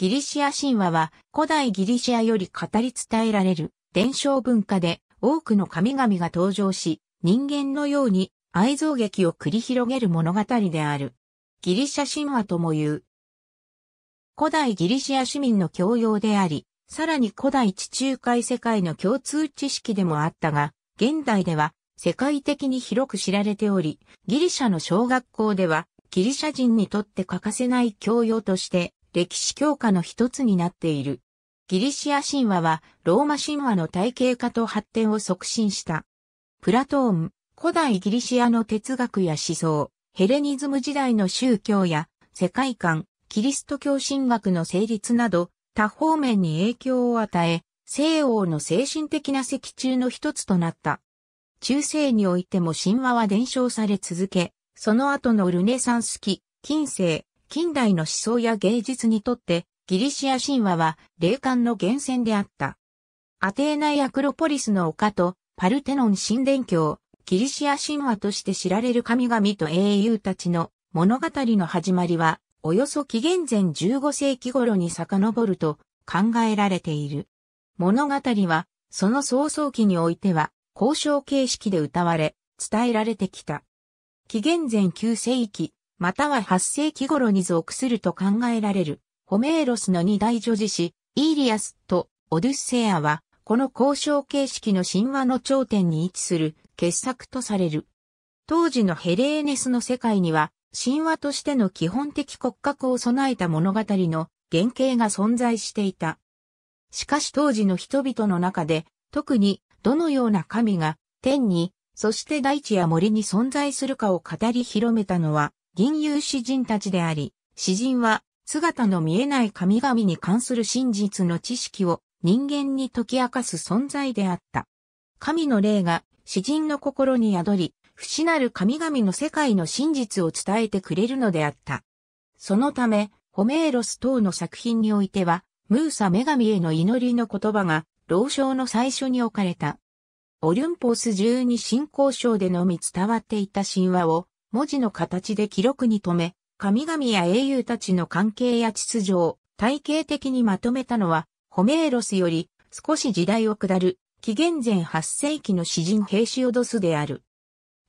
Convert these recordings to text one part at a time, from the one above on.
ギリシア神話は古代ギリシアより語り伝えられる伝承文化で多くの神々が登場し、人間のように愛憎劇を繰り広げる物語である。ギリシャ神話とも言う。古代ギリシア市民の教養であり、さらに古代地中海世界の共通知識でもあったが、現代では世界的に広く知られており、ギリシャの小学校ではギリシャ人にとって欠かせない教養として歴史教科の一つになっている。ギリシア神話はローマ神話の体系化と発展を促進した。プラトーン、古代ギリシアの哲学や思想、ヘレニズム時代の宗教や世界観、キリスト教神学の成立など多方面に影響を与え、西欧の精神的な石中の一つとなった。中世においても神話は伝承され続け、その後のルネサンス期、近世、近代の思想や芸術にとってギリシア神話は霊感の源泉であった。アテーナやクロポリスの丘とパルテノン神殿教、ギリシア神話として知られる神々と英雄たちの物語の始まりは、およそ紀元前15世紀頃に遡ると考えられている。物語は、その早々期においては、交渉形式で歌われ、伝えられてきた。紀元前9世紀、または8世紀頃に属すると考えられる、ホメーロスの二大女子詩、イーリアスとオデュッセアは、この交渉形式の神話の頂点に位置する傑作とされる。当時のヘレーネスの世界には、神話としての基本的骨格を備えた物語の原型が存在していた。しかし当時の人々の中で、特にどのような神が天に、そして大地や森に存在するかを語り広めたのは、銀遊詩人たちであり、詩人は姿の見えない神々に関する真実の知識を人間に解き明かす存在であった。神の霊が詩人の心に宿り、不死なる神々の世界の真実を伝えてくれるのであった。そのため、ホメーロス等の作品においては、ムーサ女神への祈りの言葉が、老章の最初に置かれた。オリュンポス十二信仰章でのみ伝わっていた神話を、文字の形で記録に留め、神々や英雄たちの関係や秩序を体系的にまとめたのは、ホメーロスより少し時代を下る、紀元前8世紀の詩人ヘイシオドスである。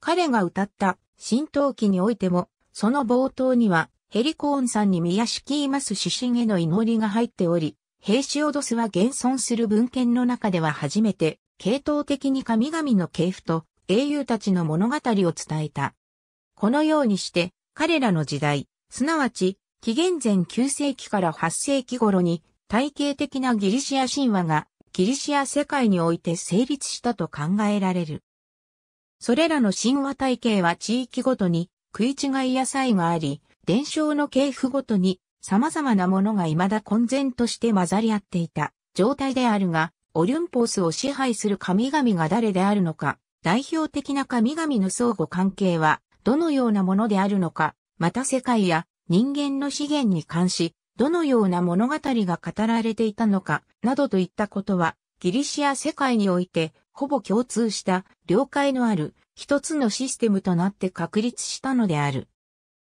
彼が歌った新陶器においても、その冒頭には、ヘリコーンさんに宮敷います指針への祈りが入っており、ヘイシオドスは現存する文献の中では初めて、系統的に神々の系譜と英雄たちの物語を伝えた。このようにして、彼らの時代、すなわち、紀元前9世紀から8世紀頃に、体系的なギリシア神話が、ギリシア世界において成立したと考えられる。それらの神話体系は地域ごとに食い違いや差異があり、伝承の系譜ごとに様々なものが未だ混然として混ざり合っていた状態であるが、オリュンポスを支配する神々が誰であるのか、代表的な神々の相互関係はどのようなものであるのか、また世界や人間の資源に関し、どのような物語が語られていたのか、などといったことは、ギリシア世界において、ほぼ共通した了解のある一つのシステムとなって確立したのである。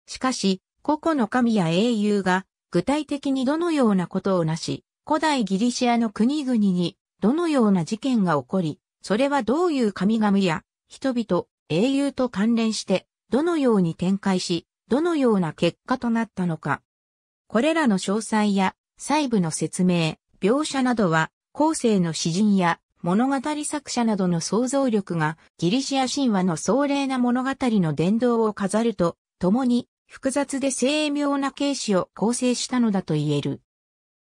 しかし、個々の神や英雄が具体的にどのようなことをなし、古代ギリシアの国々にどのような事件が起こり、それはどういう神々や人々、英雄と関連してどのように展開し、どのような結果となったのか。これらの詳細や細部の説明、描写などは、後世の詩人や物語作者などの想像力がギリシア神話の壮麗な物語の伝道を飾ると、共に複雑で精妙な形詞を構成したのだと言える。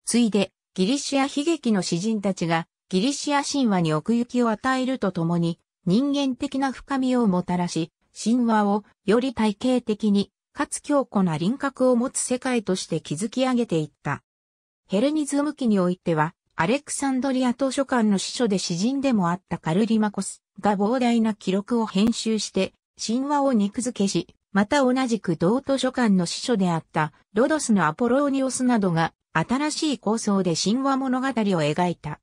ついで、ギリシア悲劇の詩人たちがギリシア神話に奥行きを与えるとともに、人間的な深みをもたらし、神話をより体系的に、かつ強固な輪郭を持つ世界として築き上げていった。ヘレニズム期においては、アレクサンドリア図書館の司書で詩人でもあったカルリマコスが膨大な記録を編集して、神話を肉付けし、また同じく同図書館の司書であったロドスのアポローニオスなどが新しい構想で神話物語を描いた。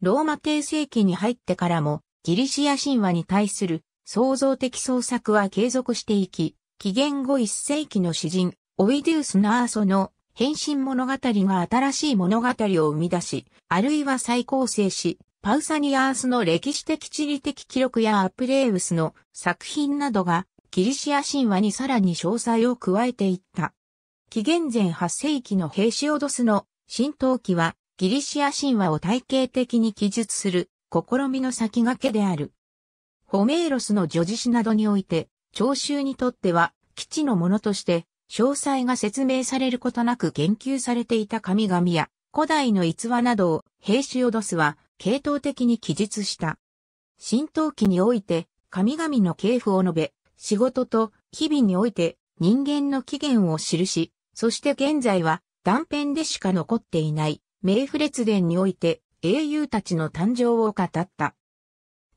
ローマ帝世期に入ってからもギリシア神話に対する創造的創作は継続していき、紀元後1世紀の詩人、オイデュース・ナーソの変身物語が新しい物語を生み出し、あるいは再構成し、パウサニアースの歴史的地理的記録やアプレウスの作品などがギリシア神話にさらに詳細を加えていった。紀元前8世紀のヘイシオドスの新道記はギリシア神話を体系的に記述する試みの先駆けである。ホメーロスの叙事詩などにおいて、聴衆にとっては、基地のものとして、詳細が説明されることなく言及されていた神々や、古代の逸話などを、兵士オドスは、系統的に記述した。神道期において、神々の系譜を述べ、仕事と日々において人間の起源を記し、そして現在は断片でしか残っていない、名不列伝において英雄たちの誕生を語った。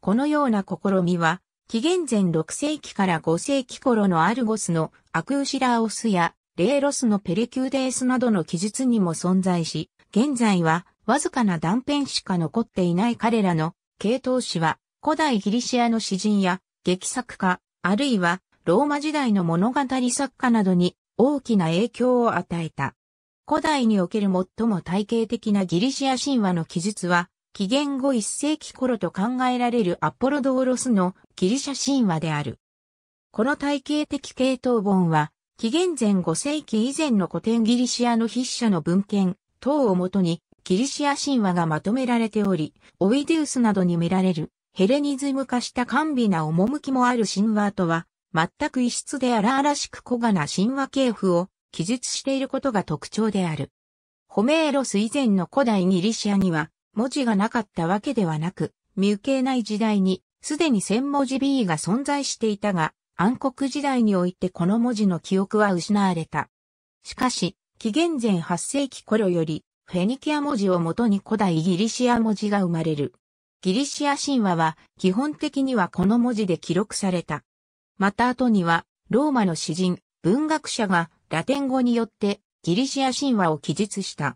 このような試みは、紀元前6世紀から5世紀頃のアルゴスのアクウシラオスやレーロスのペリキューデースなどの記述にも存在し、現在はわずかな断片しか残っていない彼らの系統詩は古代ギリシアの詩人や劇作家、あるいはローマ時代の物語作家などに大きな影響を与えた。古代における最も体系的なギリシア神話の記述は紀元後1世紀頃と考えられるアポロドーロスのギリシャ神話である。この体系的系統本は、紀元前5世紀以前の古典ギリシアの筆者の文献等をもとに、ギリシア神話がまとめられており、オイデウスなどに見られるヘレニズム化した甘美な趣もある神話とは、全く異質で荒々しく小賀な神話系譜を記述していることが特徴である。ホメーロス以前の古代ギリシアには、文字がなかったわけではなく、見受けない時代に、すでに千文字 B が存在していたが、暗黒時代においてこの文字の記憶は失われた。しかし、紀元前8世紀頃より、フェニキア文字をもとに古代ギリシア文字が生まれる。ギリシア神話は基本的にはこの文字で記録された。また後には、ローマの詩人、文学者がラテン語によってギリシア神話を記述した。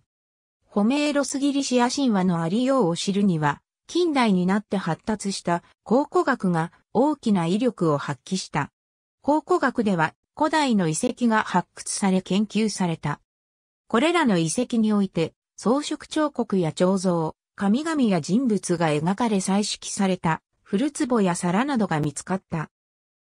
ホメーロスギリシア神話のありようを知るには、近代になって発達した考古学が大きな威力を発揮した。考古学では古代の遺跡が発掘され研究された。これらの遺跡において、装飾彫刻や彫像、神々や人物が描かれ採色された古壺や皿などが見つかった。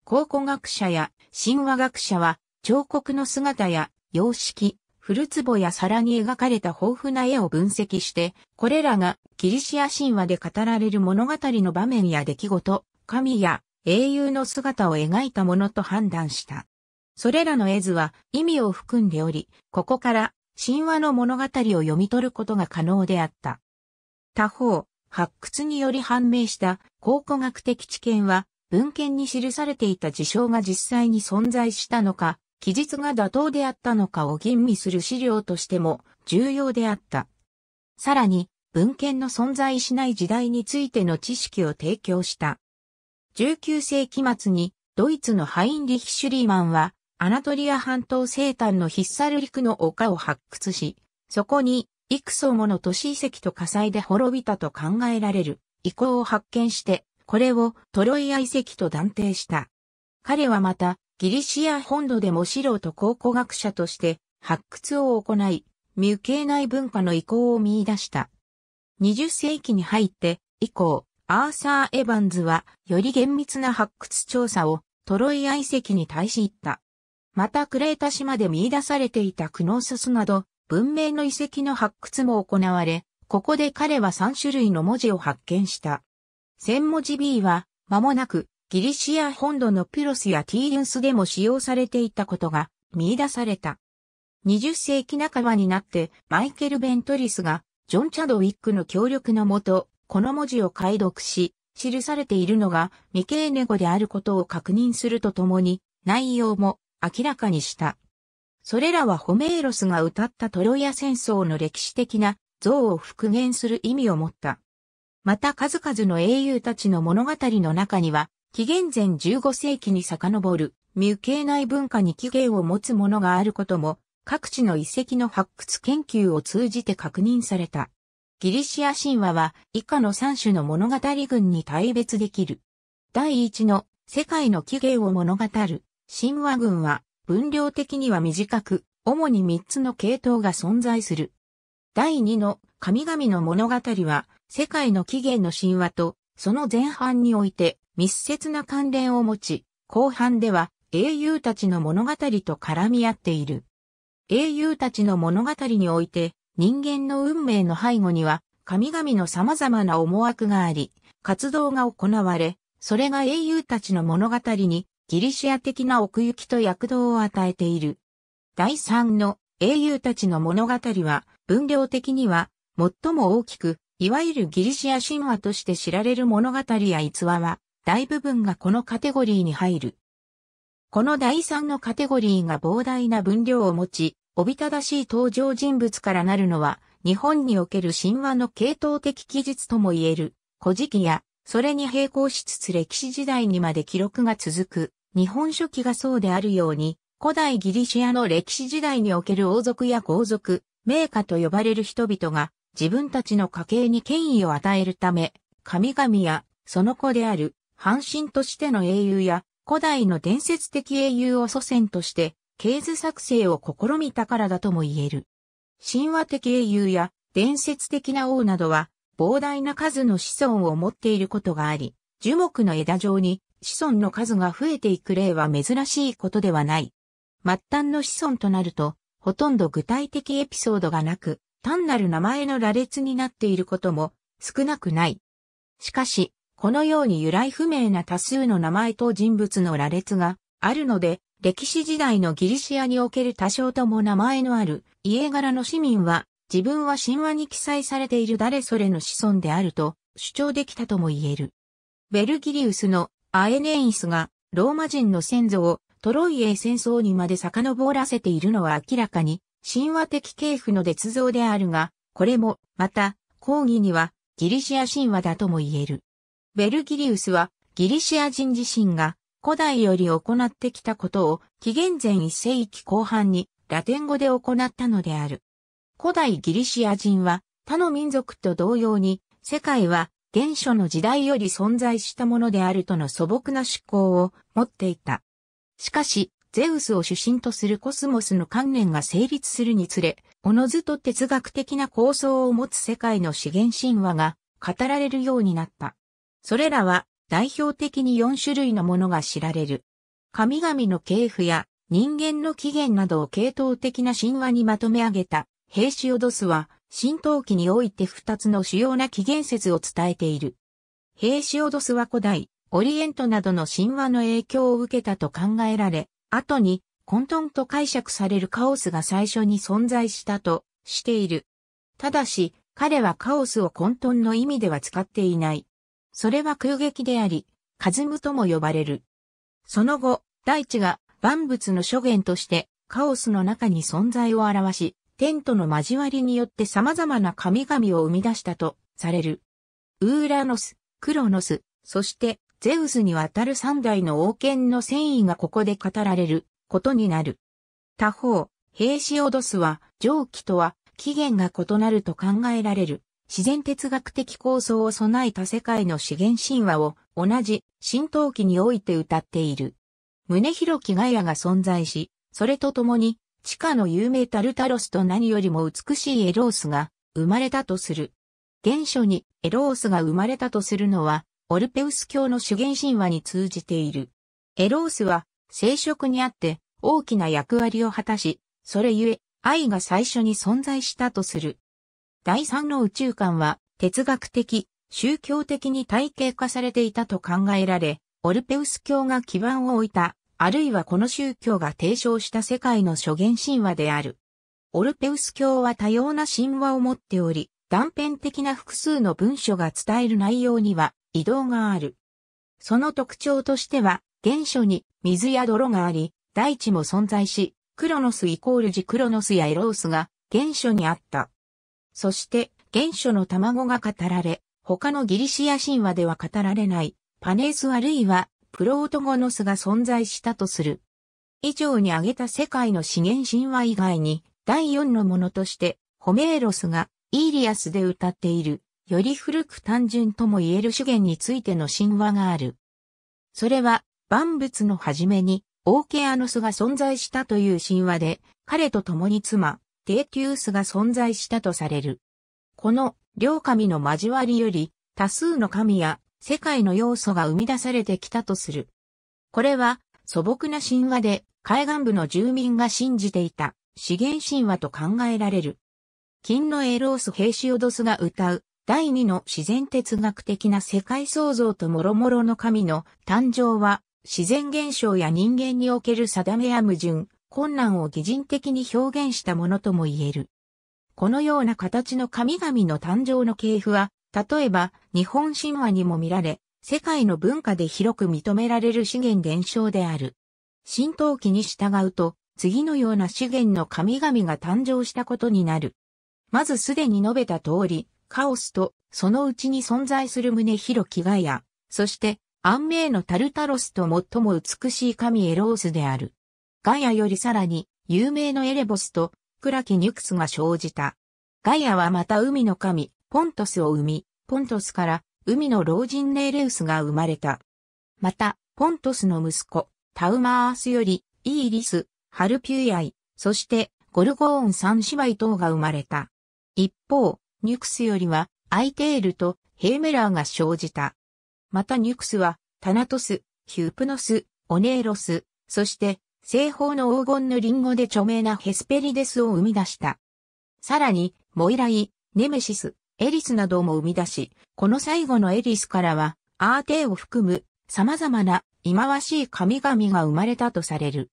考古学者や神話学者は彫刻の姿や様式、古壺や皿に描かれた豊富な絵を分析して、これらがキリシア神話で語られる物語の場面や出来事、神や英雄の姿を描いたものと判断した。それらの絵図は意味を含んでおり、ここから神話の物語を読み取ることが可能であった。他方、発掘により判明した考古学的知見は文献に記されていた事象が実際に存在したのか、記述が妥当であったのかを吟味する資料としても重要であった。さらに、文献の存在しない時代についての知識を提供した。19世紀末にドイツのハインリヒ・シュリーマンはアナトリア半島西端のヒッサル陸の丘を発掘し、そこに幾層もの都市遺跡と火災で滅びたと考えられる遺構を発見して、これをトロイア遺跡と断定した。彼はまたギリシア本土でも素人考古学者として発掘を行い、未形内文化の移行を見出した。20世紀に入って以降、アーサー・エヴァンズはより厳密な発掘調査をトロイア遺跡に対し行った。またクレータ島で見出されていたクノーソスなど文明の遺跡の発掘も行われ、ここで彼は3種類の文字を発見した。千文字 B は間もなくギリシア本土のピロスやティーリンスでも使用されていたことが見出された。20世紀半ばになってマイケル・ベントリスがジョン・チャドウィックの協力のもと、この文字を解読し、記されているのがミケーネ語であることを確認するとともに、内容も明らかにした。それらはホメーロスが歌ったトロイア戦争の歴史的な像を復元する意味を持った。また数々の英雄たちの物語の中には、紀元前15世紀に遡る未形内文化に起源を持つものがあることも、各地の遺跡の発掘研究を通じて確認された。ギリシア神話は以下の3種の物語群に大別できる。第1の世界の起源を物語る神話群は分量的には短く、主に3つの系統が存在する。第2の神々の物語は世界の起源の神話とその前半において密接な関連を持ち、後半では英雄たちの物語と絡み合っている。英雄たちの物語において、人間の運命の背後には、神々の様々な思惑があり、活動が行われ、それが英雄たちの物語にギリシア的な奥行きと躍動を与えている。第3の英雄たちの物語は、分量的には最も大きく、いわゆるギリシア神話として知られる物語や逸話は、大部分がこのカテゴリーに入る。この第三のカテゴリーが膨大な分量を持ち、おびただしい登場人物からなるのは、日本における神話の系統的記述とも言える、古事記や、それに並行しつつ歴史時代にまで記録が続く、日本書紀がそうであるように、古代ギリシアの歴史時代における王族や豪族、名家と呼ばれる人々が、自分たちの家系に権威を与えるため、神々や、その子である阪神としての英雄や、古代の伝説的英雄を祖先として、系図作成を試みたからだとも言える。神話的英雄や伝説的な王などは、膨大な数の子孫を持っていることがあり、樹木の枝状に子孫の数が増えていく例は珍しいことではない。末端の子孫となると、ほとんど具体的エピソードがなく、単なる名前の羅列になっていることも少なくない。しかし、このように由来不明な多数の名前と人物の羅列があるので、歴史時代のギリシアにおける多少とも名前のある家柄の市民は、自分は神話に記載されている誰それの子孫であると主張できたとも言える。ベルギリウスのアエネイスがローマ人の先祖をトロイエ戦争にまで遡らせているのは明らかに神話的系譜の捏造であるが、これもまた抗議にはギリシア神話だとも言える。ベルギリウスはギリシア人自身が古代より行ってきたことを紀元前1世紀後半にラテン語で行ったのである。古代ギリシア人は他の民族と同様に世界は原初の時代より存在したものであるとの素朴な思考を持っていた。しかし、ゼウスを主神とするコスモスの観念が成立するにつれ、おのずと哲学的な構想を持つ世界の資源神話が語られるようになった。それらは代表的に4種類のものが知られる。神々の系譜や人間の起源などを系統的な神話にまとめ上げた、ヘイシオドスは、神道記において2つの主要な起源説を伝えている。ヘイシオドスは古代、オリエントなどの神話の影響を受けたと考えられ、後に混沌と解釈されるカオスが最初に存在したとしている。ただし、彼はカオスを混沌の意味では使っていない。それは空撃であり、カズムとも呼ばれる。その後、大地が万物の諸元としてカオスの中に存在を表し、天との交わりによって様々な神々を生み出したとされる。ウーラノス、クロノス、そしてゼウスにわたる三代の王権の繊維がここで語られることになる。他方、ヘーシオドスは上記とは起源が異なると考えられる。自然哲学的構想を備えた世界の資源神話を同じ新陶期において歌っている。胸広きガヤが存在し、それと共に地下の有名タルタロスと何よりも美しいエロースが生まれたとする。原初にエロースが生まれたとするのは、オルペウス教の主言神話に通じている。エロースは生殖にあって大きな役割を果たし、それゆえ愛が最初に存在したとする。第三の宇宙観は哲学的、宗教的に体系化されていたと考えられ、オルペウス教が基盤を置いた、あるいはこの宗教が提唱した世界の諸元神話である。オルペウス教は多様な神話を持っており、断片的な複数の文書が伝える内容には移動がある。その特徴としては、原初に水や泥があり、大地も存在し、クロノスイコールジクロノスやエロースが原初にあった。そして、原初の卵が語られ、他のギリシア神話では語られない、パネースあるいは、プロートゴノスが存在したとする。以上に挙げた世界の資源神話以外に、第4のものとして、ホメーロスが、イーリアスで歌っている、より古く単純とも言える資源についての神話がある。それは、万物の初めに、オーケアノスが存在したという神話で、彼と共に妻、デーティウスが存在したとされる。この両神の交わりより多数の神や世界の要素が生み出されてきたとする。これは素朴な神話で海岸部の住民が信じていた資源神話と考えられる。金のエロース・ヘイシオドスが歌う第二の自然哲学的な世界創造と諸々の神の誕生は自然現象や人間における定めや矛盾、困難を擬人的に表現したものとも言える。このような形の神々の誕生の系譜は、例えば日本神話にも見られ、世界の文化で広く認められる資源伝承である。神道記に従うと、次のような資源の神々が誕生したことになる。まずすでに述べた通り、カオスと、そのうちに存在する胸広きガヤ、そして、安明のタルタロスと最も美しい神エロースである。ガイアよりさらに有名のエレボスとクラキニュクスが生じた。ガイアはまた海の神、ポントスを生み、ポントスから海の老人ネーレウスが生まれた。また、ポントスの息子、タウマースより、イーリス、ハルピュイアイ、そしてゴルゴーン三姉妹等が生まれた。一方、ニュクスよりは、アイテールとヘーメラーが生じた。またニュクスは、タナトス、ヒュープノス、オネーロス、そして西方の黄金のリンゴで著名なヘスペリデスを生み出した。さらに、モイライ、ネメシス、エリスなども生み出し、この最後のエリスからは、アーテーを含む様々な忌まわしい神々が生まれたとされる。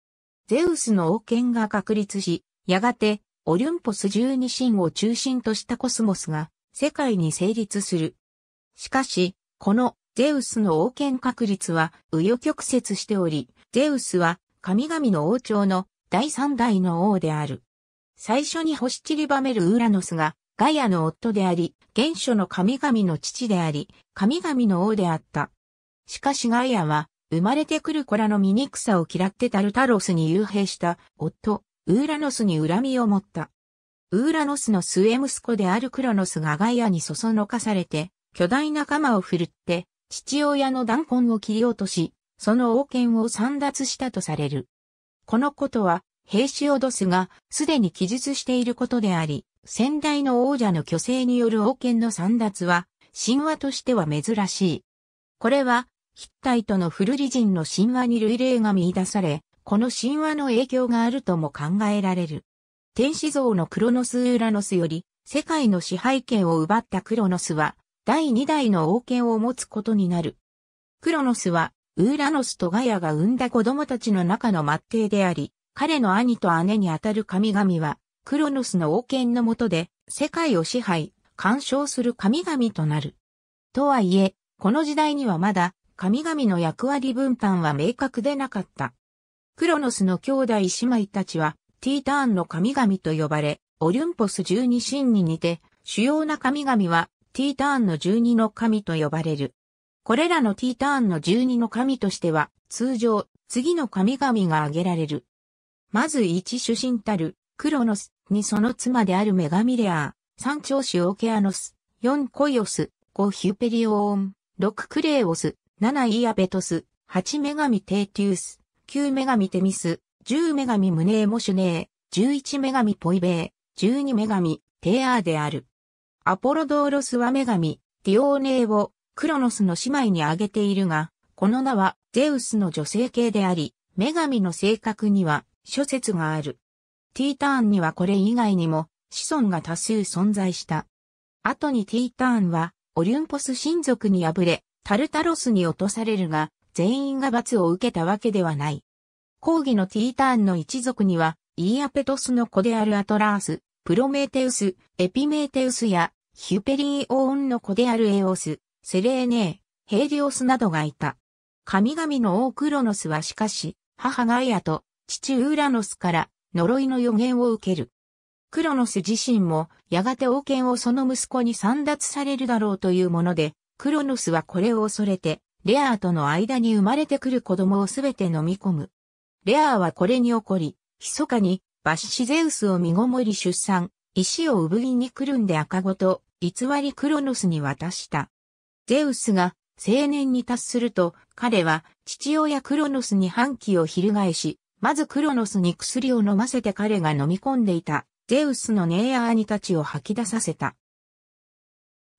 ゼウスの王権が確立し、やがてオリュンポス十二神を中心としたコスモスが世界に成立する。しかし、このゼウスの王権確立は右余曲折しており、ゼウスは神々の王朝の第三代の王である。最初に星散りばめるウーラノスが、ガイアの夫であり、原初の神々の父であり、神々の王であった。しかしガイアは、生まれてくる子らの醜さを嫌ってタルタロスに幽閉した夫、ウーラノスに恨みを持った。ウーラノスの末息子であるクロノスがガイアにそそのかされて、巨大な鎌を振るって、父親の弾痕を切り落とし、その王権を散奪したとされる。このことは、兵士オドスがすでに記述していることであり、先代の王者の虚勢による王権の散奪は、神話としては珍しい。これは、ヒッタイトのフルリ人の神話に類例が見出され、この神話の影響があるとも考えられる。天使像のクロノス・ウーラノスより、世界の支配権を奪ったクロノスは、第二代の王権を持つことになる。クロノスは、ウーラノスとガヤが生んだ子供たちの中の末帝であり、彼の兄と姉にあたる神々は、クロノスの王権のもとで、世界を支配、干渉する神々となる。とはいえ、この時代にはまだ、神々の役割分担は明確でなかった。クロノスの兄弟姉妹たちは、ティーターンの神々と呼ばれ、オリュンポス十二神に似て、主要な神々は、ティーターンの十二の神と呼ばれる。これらの T ターンの12の神としては、通常、次の神々が挙げられる。まず1主神たる、クロノス、2その妻であるメガミレアー、3長子オケアノス、4コイオス、5ヒュペリオーン、6クレオス、7イアベトス、8女神テーティウス、9女神テミス、10女神ムネーモシュネー、11女神ポイベー、12女神テーアーである。アポロドーロスは女神、ディオーネーを、クロノスの姉妹に挙げているが、この名はゼウスの女性系であり、女神の性格には諸説がある。ティーターンにはこれ以外にも子孫が多数存在した。後にティーターンはオリュンポス親族に敗れ、タルタロスに落とされるが、全員が罰を受けたわけではない。抗議のティーターンの一族には、イーアペトスの子であるアトラース、プロメーテウス、エピメーテウスや、ヒュペリーオーンの子であるエオス、セレーネー、ヘイディオスなどがいた。神々の王クロノスはしかし、母ガイアと父ウーラノスから呪いの予言を受ける。クロノス自身もやがて王権をその息子に散奪されるだろうというもので、クロノスはこれを恐れて、レアーとの間に生まれてくる子供をすべて飲み込む。レアーはこれに怒り、密かにバッシゼウスを身ごもり出産、石を産着にくるんで赤子と偽りクロノスに渡した。ゼウスが青年に達すると、彼は父親クロノスに反旗を翻し、まずクロノスに薬を飲ませて彼が飲み込んでいた、ゼウスのネイアーニたちを吐き出させた。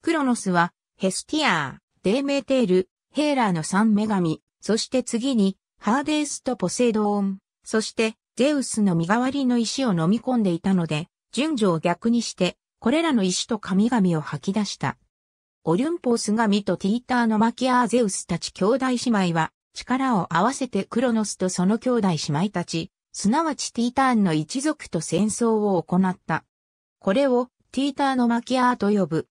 クロノスは、ヘスティアー、デーメーテール、ヘーラーの三女神、そして次に、ハーデースとポセイドーン、そして、ゼウスの身代わりの石を飲み込んでいたので、順序を逆にして、これらの石と神々を吐き出した。オリュンポース神とティーターのマキアーゼウスたち兄弟姉妹は、力を合わせてクロノスとその兄弟姉妹たち、すなわちティーターンの一族と戦争を行った。これをティーターのマキアーと呼ぶ。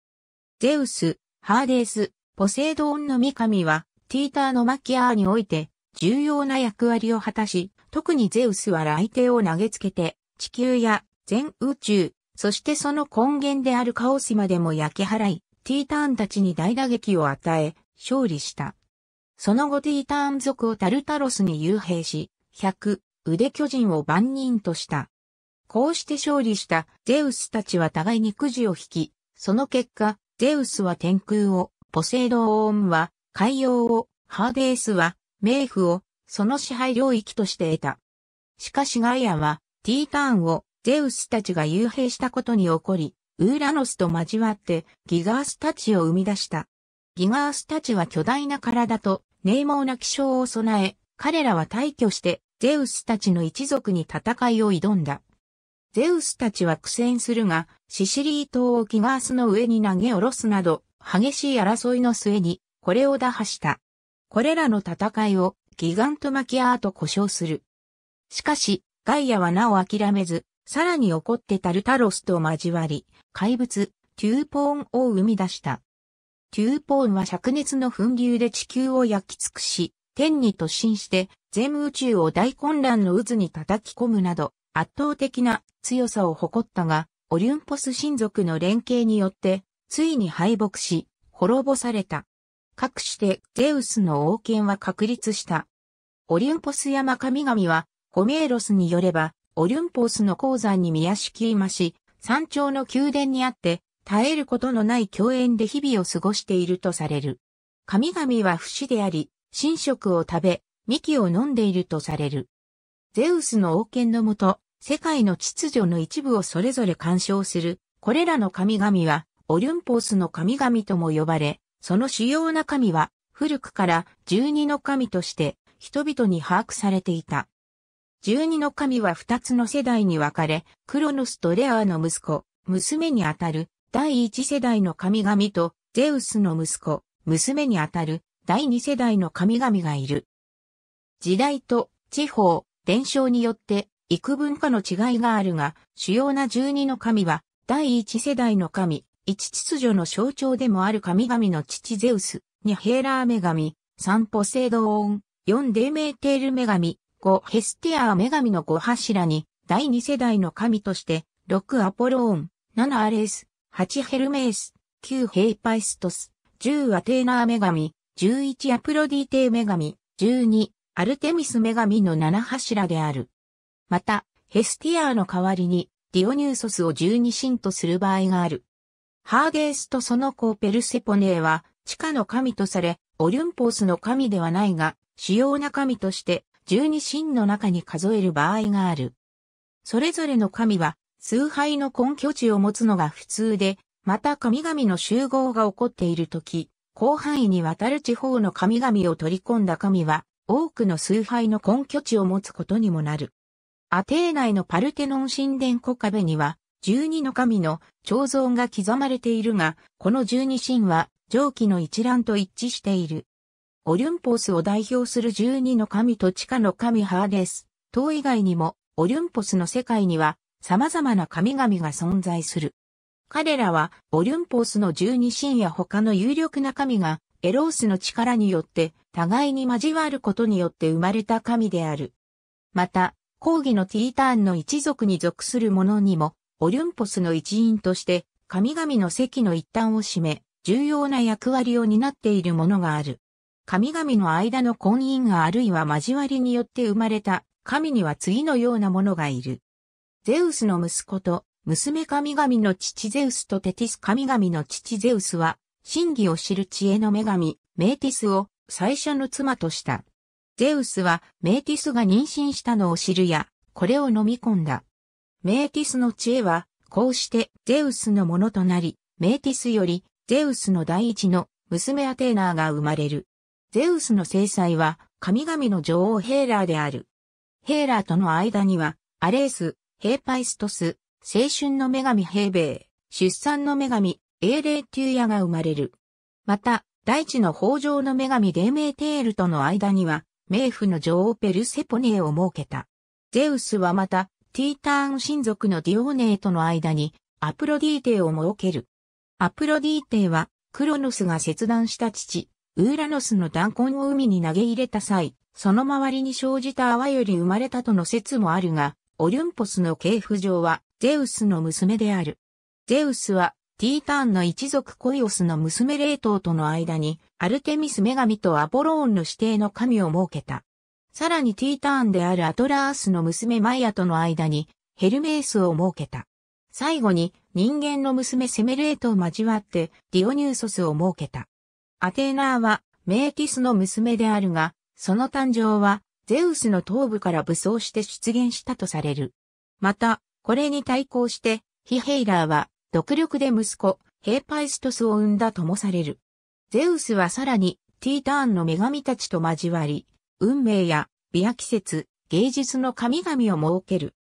ゼウス、ハーデース、ポセイドンの三神は、ティーターのマキアーにおいて、重要な役割を果たし、特にゼウスは雷帝を投げつけて、地球や全宇宙、そしてその根源であるカオスまでも焼き払い、T ターンたちに大打撃を与え、勝利した。その後 T ターン族をタルタロスに幽閉し、100、腕巨人を万人とした。こうして勝利したゼウスたちは互いにくじを引き、その結果、ゼウスは天空を、ポセイドオーンは海洋を、ハーデースは冥府を、その支配領域として得た。しかしガイアは、T ターンをゼウスたちが幽閉したことに起こり、ウーラノスと交わってギガースたちを生み出した。ギガースたちは巨大な体と冷猛な気象を備え、彼らは退去してゼウスたちの一族に戦いを挑んだ。ゼウスたちは苦戦するが、シシリー島をギガースの上に投げ下ろすなど、激しい争いの末に、これを打破した。これらの戦いを、ギガントマキアーと呼称する。しかし、ガイアはなお諦めず、さらに怒ってタルタロスと交わり、怪物、テューポーンを生み出した。テューポーンは灼熱の噴流で地球を焼き尽くし、天に突進して全宇宙を大混乱の渦に叩き込むなど、圧倒的な強さを誇ったが、オリュンポス親族の連携によって、ついに敗北し、滅ぼされた。かくしてゼウスの王権は確立した。オリュンポス山神々は、ホメーロスによれば、オリュンポスの鉱山に宮敷いまし、山頂の宮殿にあって、絶えることのない共演で日々を過ごしているとされる。神々は不死であり、神食を食べ、幹を飲んでいるとされる。ゼウスの王権のもと、世界の秩序の一部をそれぞれ干渉する、これらの神々は、オリュンポースの神々とも呼ばれ、その主要な神は、古くから十二の神として、人々に把握されていた。十二の神は二つの世代に分かれ、クロノスとレアーの息子、娘にあたる、第一世代の神々と、ゼウスの息子、娘にあたる、第二世代の神々がいる。時代と地方、伝承によって、幾分かの違いがあるが、主要な十二の神は、第一世代の神、一秩序の象徴でもある神々の父ゼウス、にヘーラー女神、三ポセイドオーン、四デメーテール女神、5ヘスティアー女神の5柱に、第2世代の神として、6アポローン、7アレス、8ヘルメース、9ヘイパイストス、10アテーナー女神、11アプロディーテー女神、12アルテミス女神の7柱である。また、ヘスティアーの代わりに、ディオニューソスを十二神とする場合がある。ハーゲースとその子ペルセポネーは、地下の神とされ、オリュンポースの神ではないが、主要な神として、十二神の中に数える場合がある。それぞれの神は、崇拝の根拠地を持つのが普通で、また神々の集合が起こっているとき、広範囲にわたる地方の神々を取り込んだ神は、多くの崇拝の根拠地を持つことにもなる。アテー内のパルテノン神殿小壁には、12の神の彫像が刻まれているが、この12神は上記の一覧と一致している。オリュンポスを代表する12の神と地下の神ハーデス、以外にも、オリュンポスの世界には、様々な神々が存在する。彼らは、オリュンポスの十二神や他の有力な神が、エロースの力によって、互いに交わることによって生まれた神である。また、講義のティーターンの一族に属する者にも、オリュンポスの一員として、神々の席の一端を占め、重要な役割を担っている者がある。神々の間の婚姻があるいは交わりによって生まれた神には次のようなものがいる。ゼウスの息子と娘神々の父ゼウスとテティス神々の父ゼウスは真偽を知る知恵の女神メーティスを最初の妻とした。ゼウスはメーティスが妊娠したのを知るや、これを飲み込んだ。メーティスの知恵は、こうしてゼウスのものとなり、メーティスよりゼウスの第一の娘アテーナーが生まれる。ゼウスの制裁は神々の女王ヘーラーである。ヘーラーとの間には、アレース、ヘーパイストス、青春の女神ヘーベー、出産の女神、エーレーテューヤが生まれる。また、大地の豊穣の女神デーメーテールとの間には、冥府の女王ペルセポネーを設けた。ゼウスはまた、ティーターン親族のディオーネーとの間に、アプロディーテーを設ける。アプロディーテーは、クロノスが切断した父、ウーラノスの弾痕を海に投げ入れた際、その周りに生じた泡より生まれたとの説もあるが、オリュンポスの系譜上は、ゼウスの娘である。ゼウスは、ティーターンの一族コイオスの娘レ塔トとの間に、アルテミス女神とアポローンの指定の神を設けた。さらにティーターンであるアトラースの娘マイアとの間に、ヘルメースを設けた。最後に、人間の娘セメレートを交わって、ディオニューソスを設けた。アテーナーはメーティスの娘であるが、その誕生はゼウスの頭部から武装して出現したとされる。また、これに対抗して、ヒヘイラーは独力で息子、ヘイパイストスを生んだともされる。ゼウスはさらにティーターンの女神たちと交わり、運命や美や季節、芸術の神々を設ける。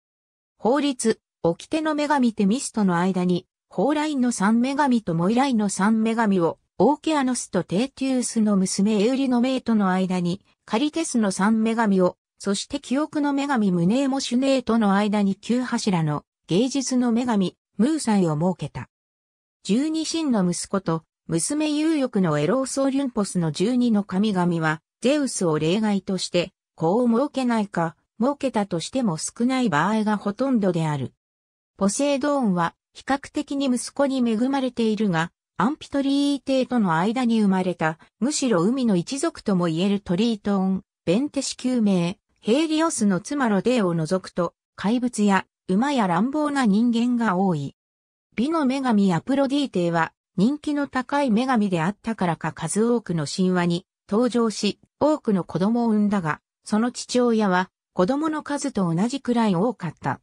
法律、掟の女神テミスとの間に、法来の三女神とモイライの三女神をオーケアノスとテーティウスの娘エウリノメイとの間に、カリテスの三女神を、そして記憶の女神ムネーモシュネーとの間に旧柱の芸術の女神ムーサイを設けた。十二神の息子と娘有力のエローソーリュンポスの十二の神々はゼウスを例外としてこう設けないか設けたとしても少ない場合がほとんどである。ポセイドーンは比較的に息子に恵まれているがアンピトリー帝との間に生まれた、むしろ海の一族とも言えるトリートーン、ベンテシ救命、ヘイリオスの妻ロデーを除くと、怪物や馬や乱暴な人間が多い。美の女神アプロディーテは人気の高い女神であったからか数多くの神話に登場し、多くの子供を産んだが、その父親は子供の数と同じくらい多かった。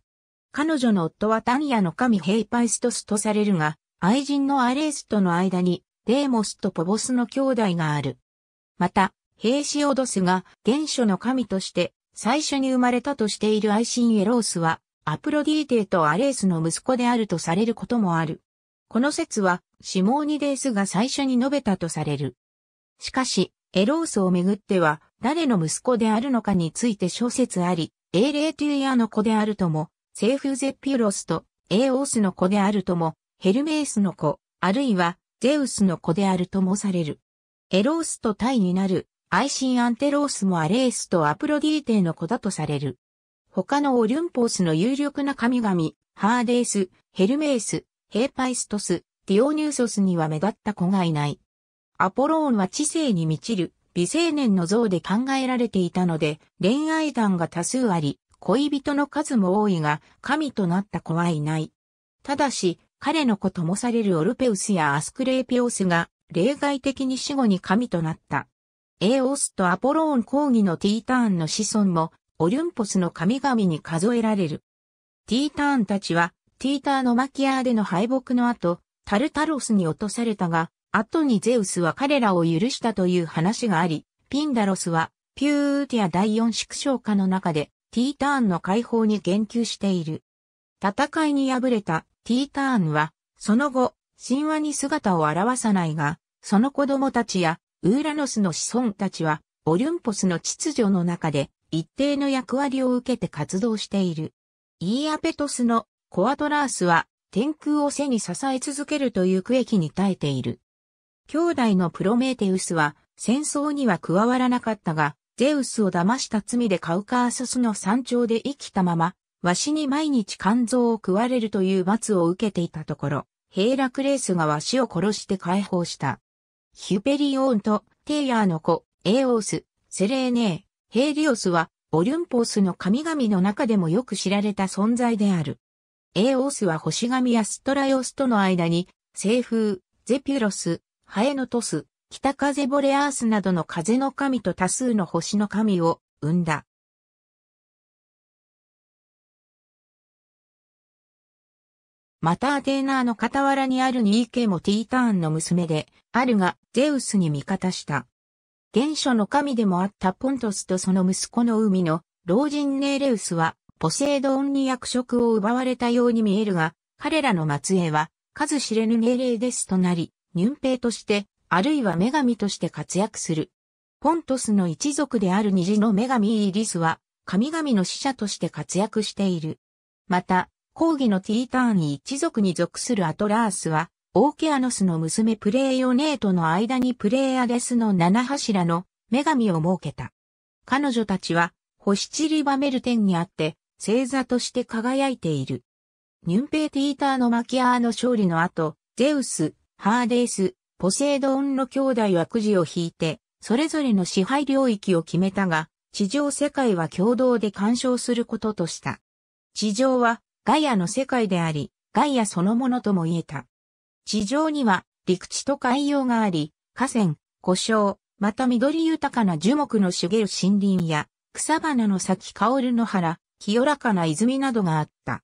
彼女の夫はタニアの神ヘイパイストスとされるが、愛人のアレースとの間に、デーモスとポボスの兄弟がある。また、ヘーシオドスが原初の神として最初に生まれたとしている愛神エロースは、アプロディーテとアレースの息子であるとされることもある。この説は、シモーニデースが最初に述べたとされる。しかし、エロースをめぐっては、誰の息子であるのかについて諸説あり、エーレーティーアの子であるとも、セーフゼピュロスとエーオースの子であるとも、ヘルメースの子、あるいはゼウスの子であるともされる。エロースとタイになる、アイシンアンテロースもアレースとアプロディーテの子だとされる。他のオリュンポースの有力な神々、ハーデース、ヘルメース、ヘーパイストス、ディオニューソスには目立った子がいない。アポローンは知性に満ちる美青年の像で考えられていたので、恋愛談が多数あり、恋人の数も多いが、神となった子はいない。ただし、彼の子ともされるオルペウスやアスクレーピオスが、例外的に死後に神となった。エーオスとアポローン抗議のティーターンの子孫も、オリュンポスの神々に数えられる。ティーターンたちは、ティーターのマキアーでの敗北の後、タルタロスに落とされたが、後にゼウスは彼らを許したという話があり、ピンダロスは、ピューティア第四縮小化の中で、ティーターンの解放に言及している。戦いに敗れたティーターンは、その後、神話に姿を現さないが、その子供たちや、ウーラノスの子孫たちは、オリュンポスの秩序の中で、一定の役割を受けて活動している。イーアペトスのコアトラースは、天空を背に支え続けるという区域に耐えている。兄弟のプロメーテウスは、戦争には加わらなかったが、ゼウスを騙した罪でカウカーソスの山頂で生きたまま、しに毎日肝臓を食われるという罰を受けていたところ、ヘイラクレースがしを殺して解放した。ヒュペリオーンとテイヤーの子、エーオース、セレーネー、ヘイリオスは、オリュンポースの神々の中でもよく知られた存在である。エーオースは星神やストラヨスとの間に、西風、ゼピュロス、ハエノトス、北風ボレアースなどの風の神と多数の星の神を生んだ。またアテーナーの傍らにあるニーケもティーターンの娘で、あるが、ゼウスに味方した。原初の神でもあったポントスとその息子の海の老人ネーレウスは、ポセイドンに役職を奪われたように見えるが、彼らの末裔は、数知れぬ命令ですとなり、ニ兵として、あるいは女神として活躍する。ポントスの一族である虹の女神イーリスは、神々の使者として活躍している。また、抗議のティーターに一族に属するアトラースは、オーケアノスの娘プレイヨネーとの間にプレイアデスの七柱の女神を設けた。彼女たちは、星散りばめる天にあって、星座として輝いている。ニュンペイティーターのマキアーの勝利の後、ゼウス、ハーデース、ポセイドンの兄弟はくじを引いて、それぞれの支配領域を決めたが、地上世界は共同で干渉することとした。地上はガイアの世界であり、ガイアそのものとも言えた。地上には陸地と海洋があり、河川、湖沼、また緑豊かな樹木の茂る森林や、草花の咲き香る野原、清らかな泉などがあった。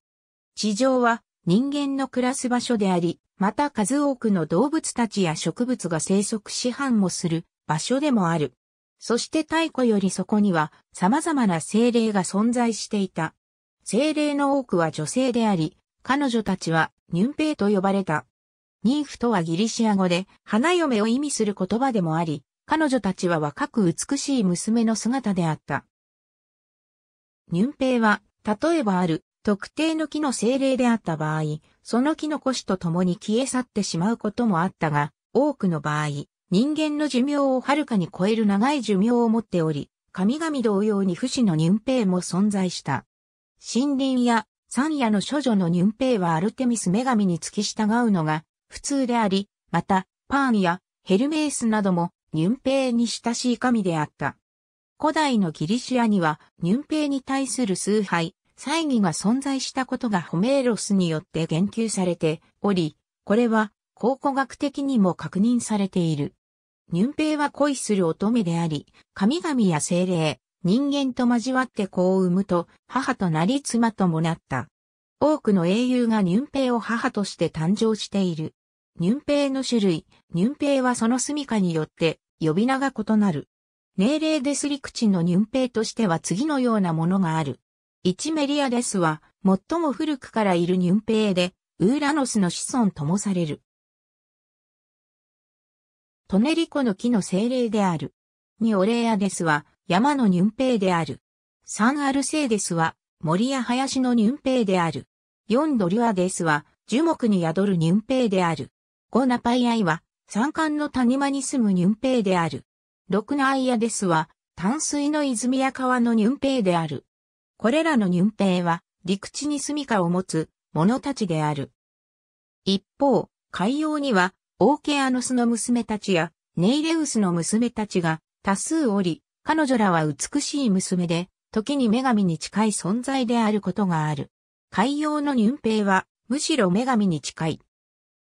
地上は人間の暮らす場所であり、また数多くの動物たちや植物が生息し繁もする場所でもある。そして太古よりそこには様々な精霊が存在していた。精霊の多くは女性であり、彼女たちはニュンペイと呼ばれた。ニ婦フとはギリシア語で花嫁を意味する言葉でもあり、彼女たちは若く美しい娘の姿であった。ニュンペイは、例えばある特定の木の精霊であった場合、その木の腰と共に消え去ってしまうこともあったが、多くの場合、人間の寿命をはるかに超える長い寿命を持っており、神々同様に不死のニュンペイも存在した。森林や山野の諸女のニイはアルテミス女神に付き従うのが普通であり、また、パーンやヘルメースなどもニイに親しい神であった。古代のギリシアにはニイに対する崇拝、祭儀が存在したことがホメーロスによって言及されており、これは考古学的にも確認されている。ニイは恋する乙女であり、神々や精霊、人間と交わって子を産むと、母となり妻ともなった。多くの英雄がニュンペイを母として誕生している。ニュンペイの種類、ニュンペイはその住処によって呼び名が異なる。命令デス陸地のニュンペイとしては次のようなものがある。1メリアデスは最も古くからいるニュンペイで、ウーラノスの子孫ともされる。トネリコの木の精霊である。ニオレアデスは山のニュンペイである。サンアルセーデスは森や林のニュンペイである。四ドリュアデスは樹木に宿るニュンペイである。五ナパイアイは山間の谷間に住むニュンペイである。六ナアイアデスは淡水の泉や川のニュンペイである。これらのニュンペイは陸地に住処を持つ者たちである。一方、海洋にはオーケアノスの娘たちやネイレウスの娘たちが多数おり、彼女らは美しい娘で、時に女神に近い存在であることがある。海洋のニュンペイは、むしろ女神に近い。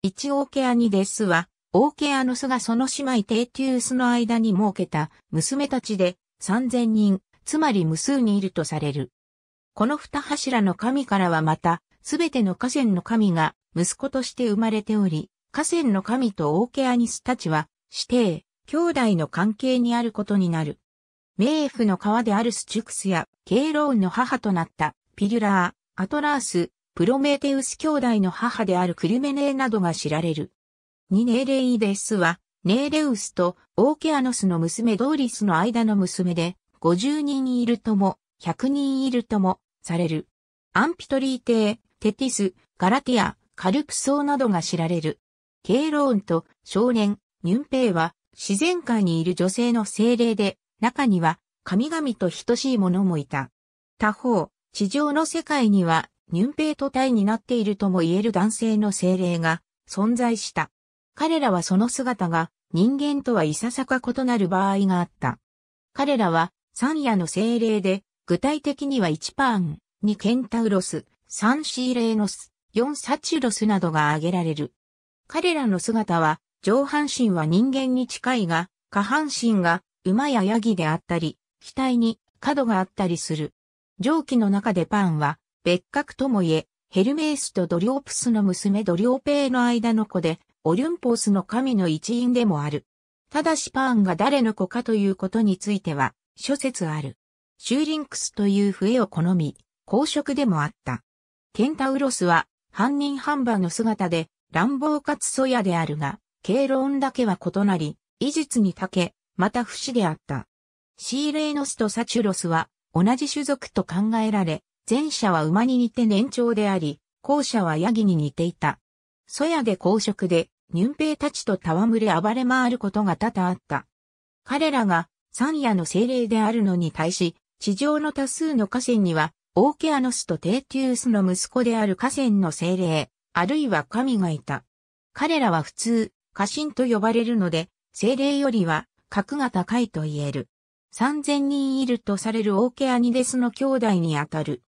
一オーケアニデスは、オーケアノスがその姉妹テーティウスの間に設けた娘たちで三千人、つまり無数にいるとされる。この二柱の神からはまた、すべての河川の神が息子として生まれており、河川の神とオーケアニスたちは、師弟、兄弟の関係にあることになる。名府の川であるスチュクスや、ケイローンの母となった、ピリュラー、アトラース、プロメテウス兄弟の母であるクリメネーなどが知られる。ニネーレイデスは、ネーレウスとオーケアノスの娘ドーリスの間の娘で、50人いるとも、100人いるとも、される。アンピトリーテー、テティス、ガラティア、カルプソーなどが知られる。ケイローンと少年、ニュンペイは、自然界にいる女性の精霊で、中には神々と等しい者もいた。他方、地上の世界には、ニュンペイと体になっているとも言える男性の精霊が存在した。彼らはその姿が人間とはいささか異なる場合があった。彼らは三夜の精霊で、具体的には一パーン、二ケンタウロス、三シーレーノス、四サチュロスなどが挙げられる。彼らの姿は、上半身は人間に近いが、下半身が馬やヤギであったり、額に角があったりする。蒸気の中でパンは別格ともいえ、ヘルメースとドリオプスの娘ドリオペーの間の子で、オリュンポースの神の一員でもある。ただしパンが誰の子かということについては、諸説ある。シューリンクスという笛を好み、公職でもあった。ケンタウロスは、犯人販売の姿で、乱暴かつそやであるが、経論だけは異なり、医術に長け、また不死であった。シーレーノスとサチュロスは同じ種族と考えられ、前者は馬に似て年長であり、後者はヤギに似ていた。ソヤで公職で、ニュンペイたちと戯れ暴れ回ることが多々あった。彼らが三夜の精霊であるのに対し、地上の多数の河川には、オーケアノスとテーティウスの息子である河川の精霊、あるいは神がいた。彼らは普通、家臣と呼ばれるので、精霊よりは格が高いと言える。3000人いるとされるオーケアニデスの兄弟にあたる。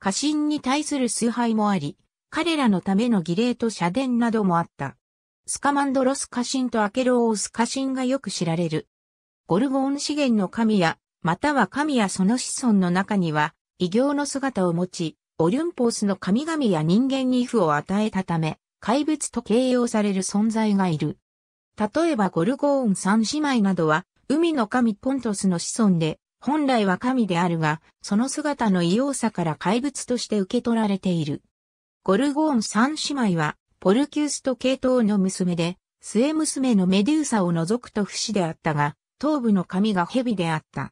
家臣に対する崇拝もあり、彼らのための儀礼と社殿などもあった。スカマンドロス家臣とアケロオース家臣がよく知られる。ゴルゴン資源の神や、または神やその子孫の中には、異形の姿を持ち、オリュンポースの神々や人間に負を与えたため、怪物と形容される存在がいる。例えばゴルゴーン三姉妹などは、海の神ポントスの子孫で、本来は神であるが、その姿の異様さから怪物として受け取られている。ゴルゴーン三姉妹は、ポルキュースと系統の娘で、末娘のメデューサを除くと不死であったが、頭部の髪が蛇であった。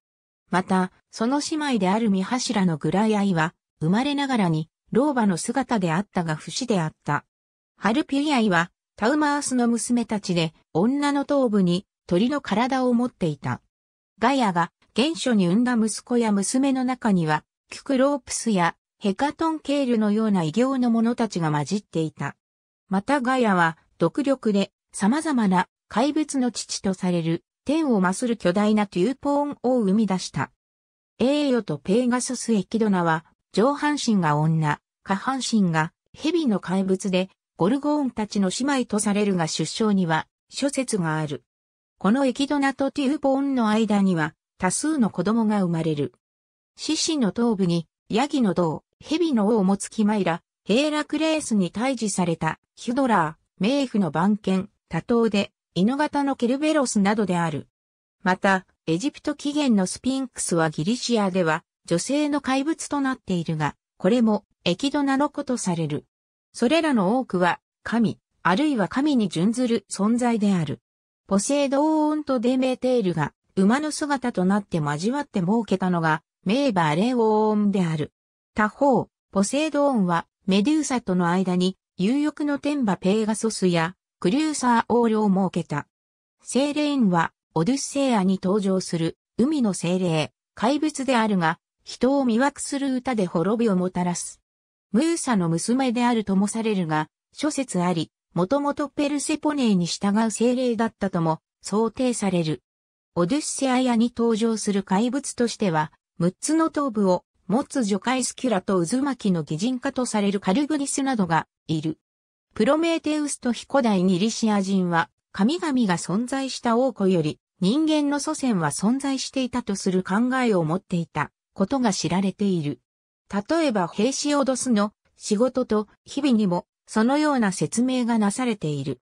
また、その姉妹である三柱のグライアイは、生まれながらに、老婆の姿であったが不死であった。ハルピイアイは、タウマースの娘たちで、女の頭部に鳥の体を持っていた。ガヤが原初に産んだ息子や娘の中には、キュクロープスやヘカトンケールのような異形の者たちが混じっていた。またガヤは、独力で様々な怪物の父とされる、天をまする巨大なトゥーポーンを生み出した。栄誉とペーガソスエキドナは、上半身が女、下半身が蛇の怪物で、ゴルゴーンたちの姉妹とされるが出生には諸説がある。このエキドナとティウボーンの間には多数の子供が生まれる。獅子の頭部にヤギの胴、蛇の尾を持つキマイラ、ヘーラクレースに退治されたヒュドラー、メ府フの番犬、多頭で、犬型のケルベロスなどである。また、エジプト起源のスピンクスはギリシアでは女性の怪物となっているが、これもエキドナの子とされる。それらの多くは、神、あるいは神に準ずる存在である。ポセイドオーンとデメテールが、馬の姿となって交わって設けたのが、メーバーレオーンである。他方、ポセイドオーンは、メデューサとの間に、有力の天馬ペーガソスや、クリューサー王領を設けた。セーレインは、オデュッセイアに登場する、海の精霊、怪物であるが、人を魅惑する歌で滅びをもたらす。ムーサの娘であるともされるが、諸説あり、もともとペルセポネーに従う精霊だったとも想定される。オデュッセアヤに登場する怪物としては、6つの頭部を持つジョカイスキュラと渦巻きの擬人化とされるカルグリスなどがいる。プロメーテウスとヒコダイギリシア人は、神々が存在した王子より、人間の祖先は存在していたとする考えを持っていたことが知られている。例えば兵士を脅すの仕事と日々にもそのような説明がなされている。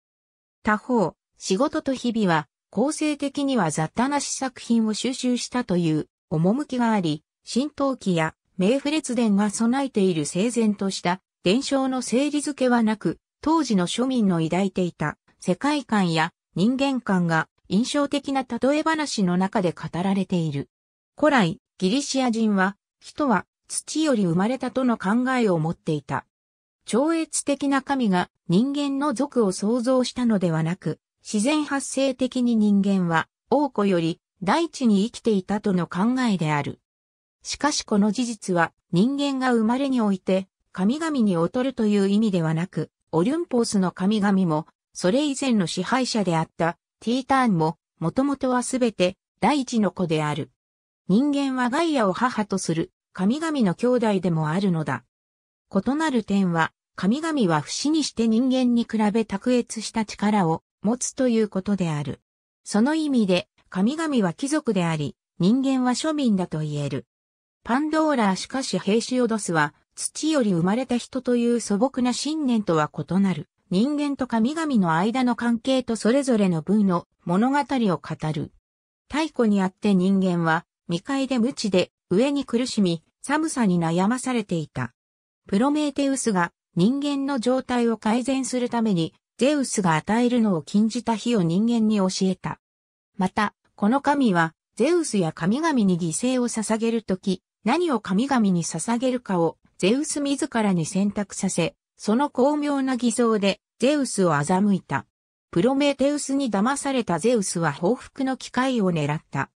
他方、仕事と日々は構成的には雑多な試作品を収集したという趣があり、新陶器や名フ列伝が備えている整然とした伝承の整理付けはなく、当時の庶民の抱いていた世界観や人間観が印象的な例え話の中で語られている。古来、ギリシア人は、人は土より生まれたとの考えを持っていた。超越的な神が人間の族を創造したのではなく、自然発生的に人間は王子より大地に生きていたとの考えである。しかしこの事実は人間が生まれにおいて神々に劣るという意味ではなく、オリュンポスの神々も、それ以前の支配者であったティーターンも、もともとはすべて大地の子である。人間はガイアを母とする神々の兄弟でもあるのだ。異なる点は、神々は不死にして人間に比べ卓越した力を持つということである。その意味で、神々は貴族であり、人間は庶民だと言える。パンドーラーしかし兵士オドスは、土より生まれた人という素朴な信念とは異なる。人間と神々の間の関係とそれぞれの文の物語を語る。太古にあって人間は未開で無知で上に苦しみ、寒さに悩まされていた。プロメーテウスが人間の状態を改善するために、ゼウスが与えるのを禁じた日を人間に教えた。また、この神は、ゼウスや神々に犠牲を捧げるとき、何を神々に捧げるかを、ゼウス自らに選択させ、その巧妙な偽造で、ゼウスを欺いた。プロメテウスに騙されたゼウスは報復の機会を狙った。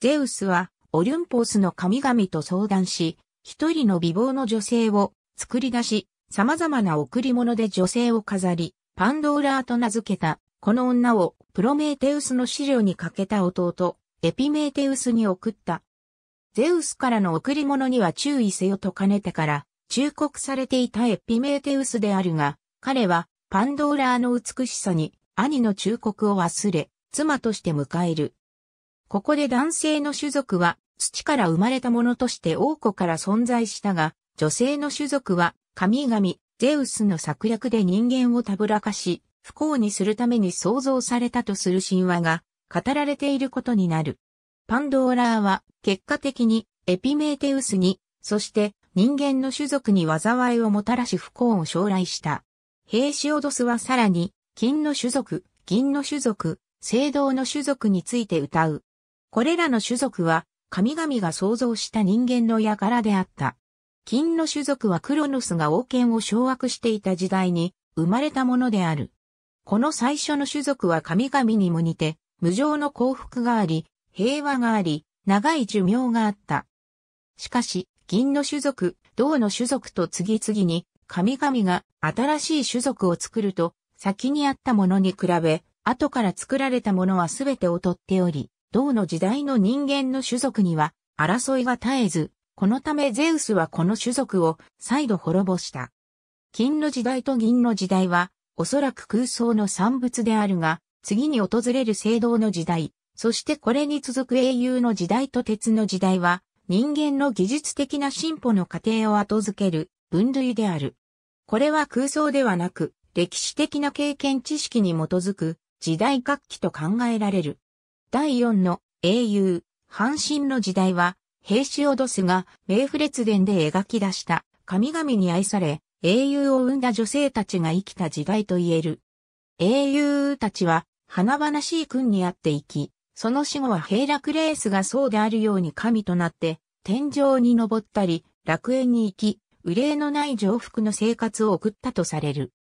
ゼウスは、オリュンポスの神々と相談し、一人の美貌の女性を作り出し、様々な贈り物で女性を飾り、パンドーラーと名付けた、この女をプロメーテウスの資料にかけた弟、エピメーテウスに送った。ゼウスからの贈り物には注意せよと兼ねてから、忠告されていたエピメーテウスであるが、彼はパンドーラーの美しさに兄の忠告を忘れ、妻として迎える。ここで男性の種族は土から生まれたものとして王庫から存在したが、女性の種族は神々、ゼウスの策略で人間をたぶらかし、不幸にするために創造されたとする神話が語られていることになる。パンドーラーは結果的にエピメーテウスに、そして人間の種族に災いをもたらし不幸を将来した。ヘイシオドスはさらに金の種族、銀の種族、青銅の種族について歌う。これらの種族は、神々が創造した人間の輩であった。金の種族はクロノスが王権を掌握していた時代に生まれたものである。この最初の種族は神々にも似て、無常の幸福があり、平和があり、長い寿命があった。しかし、銀の種族、銅の種族と次々に、神々が新しい種族を作ると、先にあったものに比べ、後から作られたものは全て劣っており、同の時代の人間の種族には争いが絶えず、このためゼウスはこの種族を再度滅ぼした。金の時代と銀の時代は、おそらく空想の産物であるが、次に訪れる聖堂の時代、そしてこれに続く英雄の時代と鉄の時代は、人間の技術的な進歩の過程を後付ける分類である。これは空想ではなく、歴史的な経験知識に基づく時代活気と考えられる。第4の英雄、阪神の時代は、兵士オドスが名レ列伝で描き出した神々に愛され、英雄を生んだ女性たちが生きた時代と言える。英雄たちは、華々しい君にあっていき、その死後は平楽レースがそうであるように神となって、天井に登ったり、楽園に行き、憂いのない上服の生活を送ったとされる。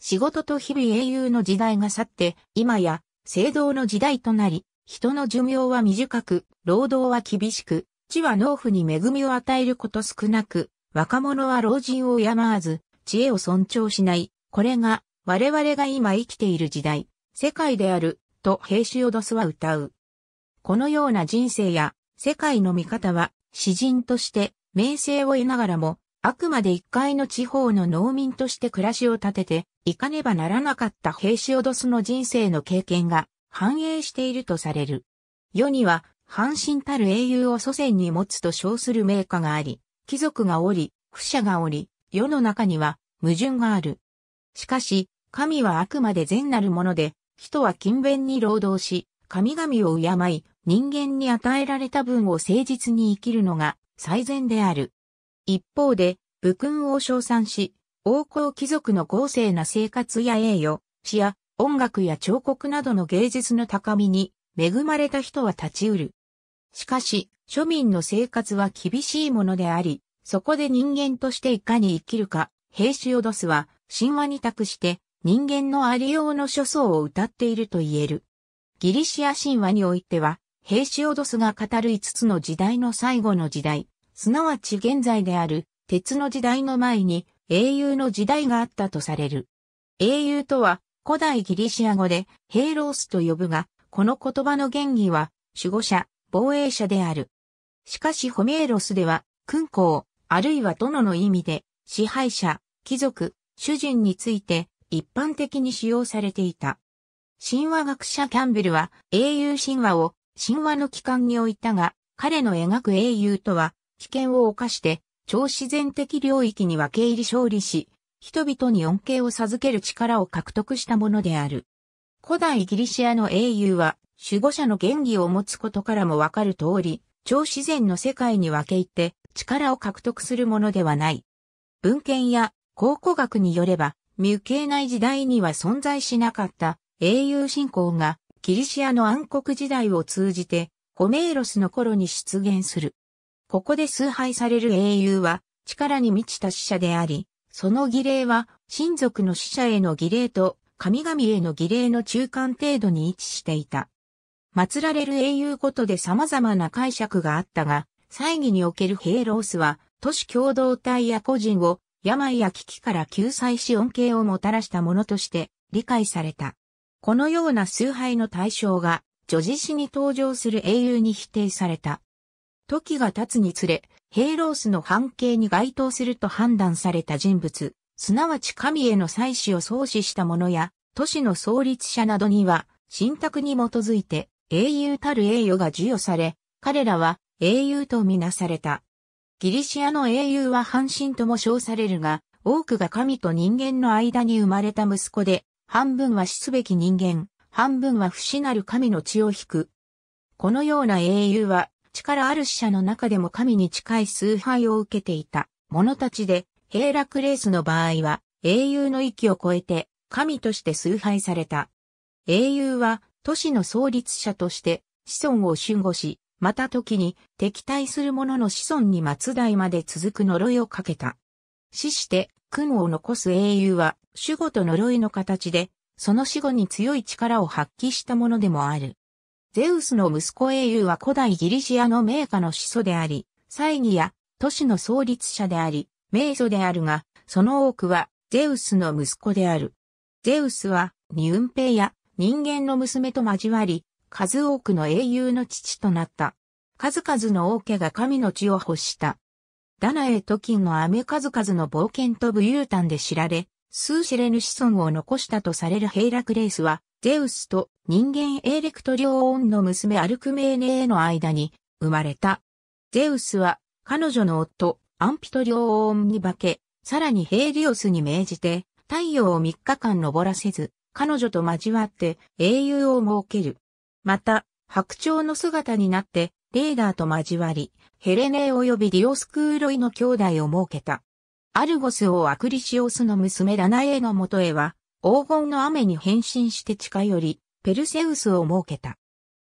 仕事と日々英雄の時代が去って、今や、聖堂の時代となり、人の寿命は短く、労働は厳しく、地は農夫に恵みを与えること少なく、若者は老人を敬わず、知恵を尊重しない。これが、我々が今生きている時代、世界である、と平氏シオドスは歌う。このような人生や、世界の見方は、詩人として、名声を得ながらも、あくまで一階の地方の農民として暮らしを立てて、行かねばならなかった平氏シオドスの人生の経験が、反映しているとされる。世には、半身たる英雄を祖先に持つと称する名家があり、貴族がおり、不者がおり、世の中には矛盾がある。しかし、神はあくまで善なるもので、人は勤勉に労働し、神々を敬い、人間に与えられた分を誠実に生きるのが最善である。一方で、武勲を称賛し、王侯貴族の豪勢な生活や栄誉、死や音楽や彫刻などの芸術の高みに恵まれた人は立ち得る。しかし、庶民の生活は厳しいものであり、そこで人間としていかに生きるか、ヘイシオドスは神話に託して人間のありようの諸相を歌っていると言える。ギリシア神話においては、ヘイシオドスが語る5つの時代の最後の時代、すなわち現在である鉄の時代の前に英雄の時代があったとされる。英雄とは古代ギリシア語でヘイロースと呼ぶが、この言葉の原義は守護者、防衛者である。しかしホメーロスでは、君公、あるいは殿の意味で、支配者、貴族、主人について一般的に使用されていた。神話学者キャンベルは英雄神話を神話の機関に置いたが、彼の描く英雄とは危険を冒して超自然的領域に分け入り勝利し、人々に恩恵を授ける力を獲得したものである。古代ギリシアの英雄は、守護者の原理を持つことからもわかる通り、超自然の世界に分け入って力を獲得するものではない。文献や考古学によれば、未けない時代には存在しなかった英雄信仰がギリシアの暗黒時代を通じてホメーロスの頃に出現する。ここで崇拝される英雄は力に満ちた死者であり、その儀礼は、親族の死者への儀礼と、神々への儀礼の中間程度に位置していた。祀られる英雄ことで様々な解釈があったが、祭儀におけるヘイロースは、都市共同体や個人を、病や危機から救済し恩恵をもたらしたものとして理解された。このような崇拝の対象が、女児詩に登場する英雄に否定された。時が経つにつれ、ヘイロースの半径に該当すると判断された人物、すなわち神への祭祀を創始した者や、都市の創立者などには、信託に基づいて英雄たる栄誉が授与され、彼らは英雄とみなされた。ギリシアの英雄は半身とも称されるが、多くが神と人間の間に生まれた息子で、半分は死すべき人間、半分は不死なる神の血を引く。このような英雄は力ある死者の中でも神に近い崇拝を受けていた者たちで、ヘーラクレースの場合は英雄の域を超えて神として崇拝された。英雄は都市の創立者として子孫を守護し、また時に敵対する者の子孫に末代まで続く呪いをかけた。死して君を残す英雄は守護と呪いの形で、その死後に強い力を発揮したものでもある。ゼウスの息子英雄は古代ギリシアの名家の始祖であり、祭儀や都市の創立者であり、名祖であるが、その多くはゼウスの息子である。ゼウスは、ニウンペイや人間の娘と交わり、数多くの英雄の父となった。数々の王家が神の地を欲した。ダナエトキンの雨数々の冒険と武勇譚で知られ、数知れぬ子孫を残したとされるヘイラクレースは、ゼウスと人間エーレクトリオーンの娘アルクメーネへの間に生まれた。ゼウスは彼女の夫アンピトリオーンに化け、さらにヘイリオスに命じて太陽を3日間登らせず、彼女と交わって英雄を設ける。また、白鳥の姿になってレーダーと交わり、ヘレネー及びディオスクーロイの兄弟を設けた。アルゴス王アクリシオスの娘ダナエーのもとへは、黄金の雨に変身して近寄り、ペルセウスを設けた。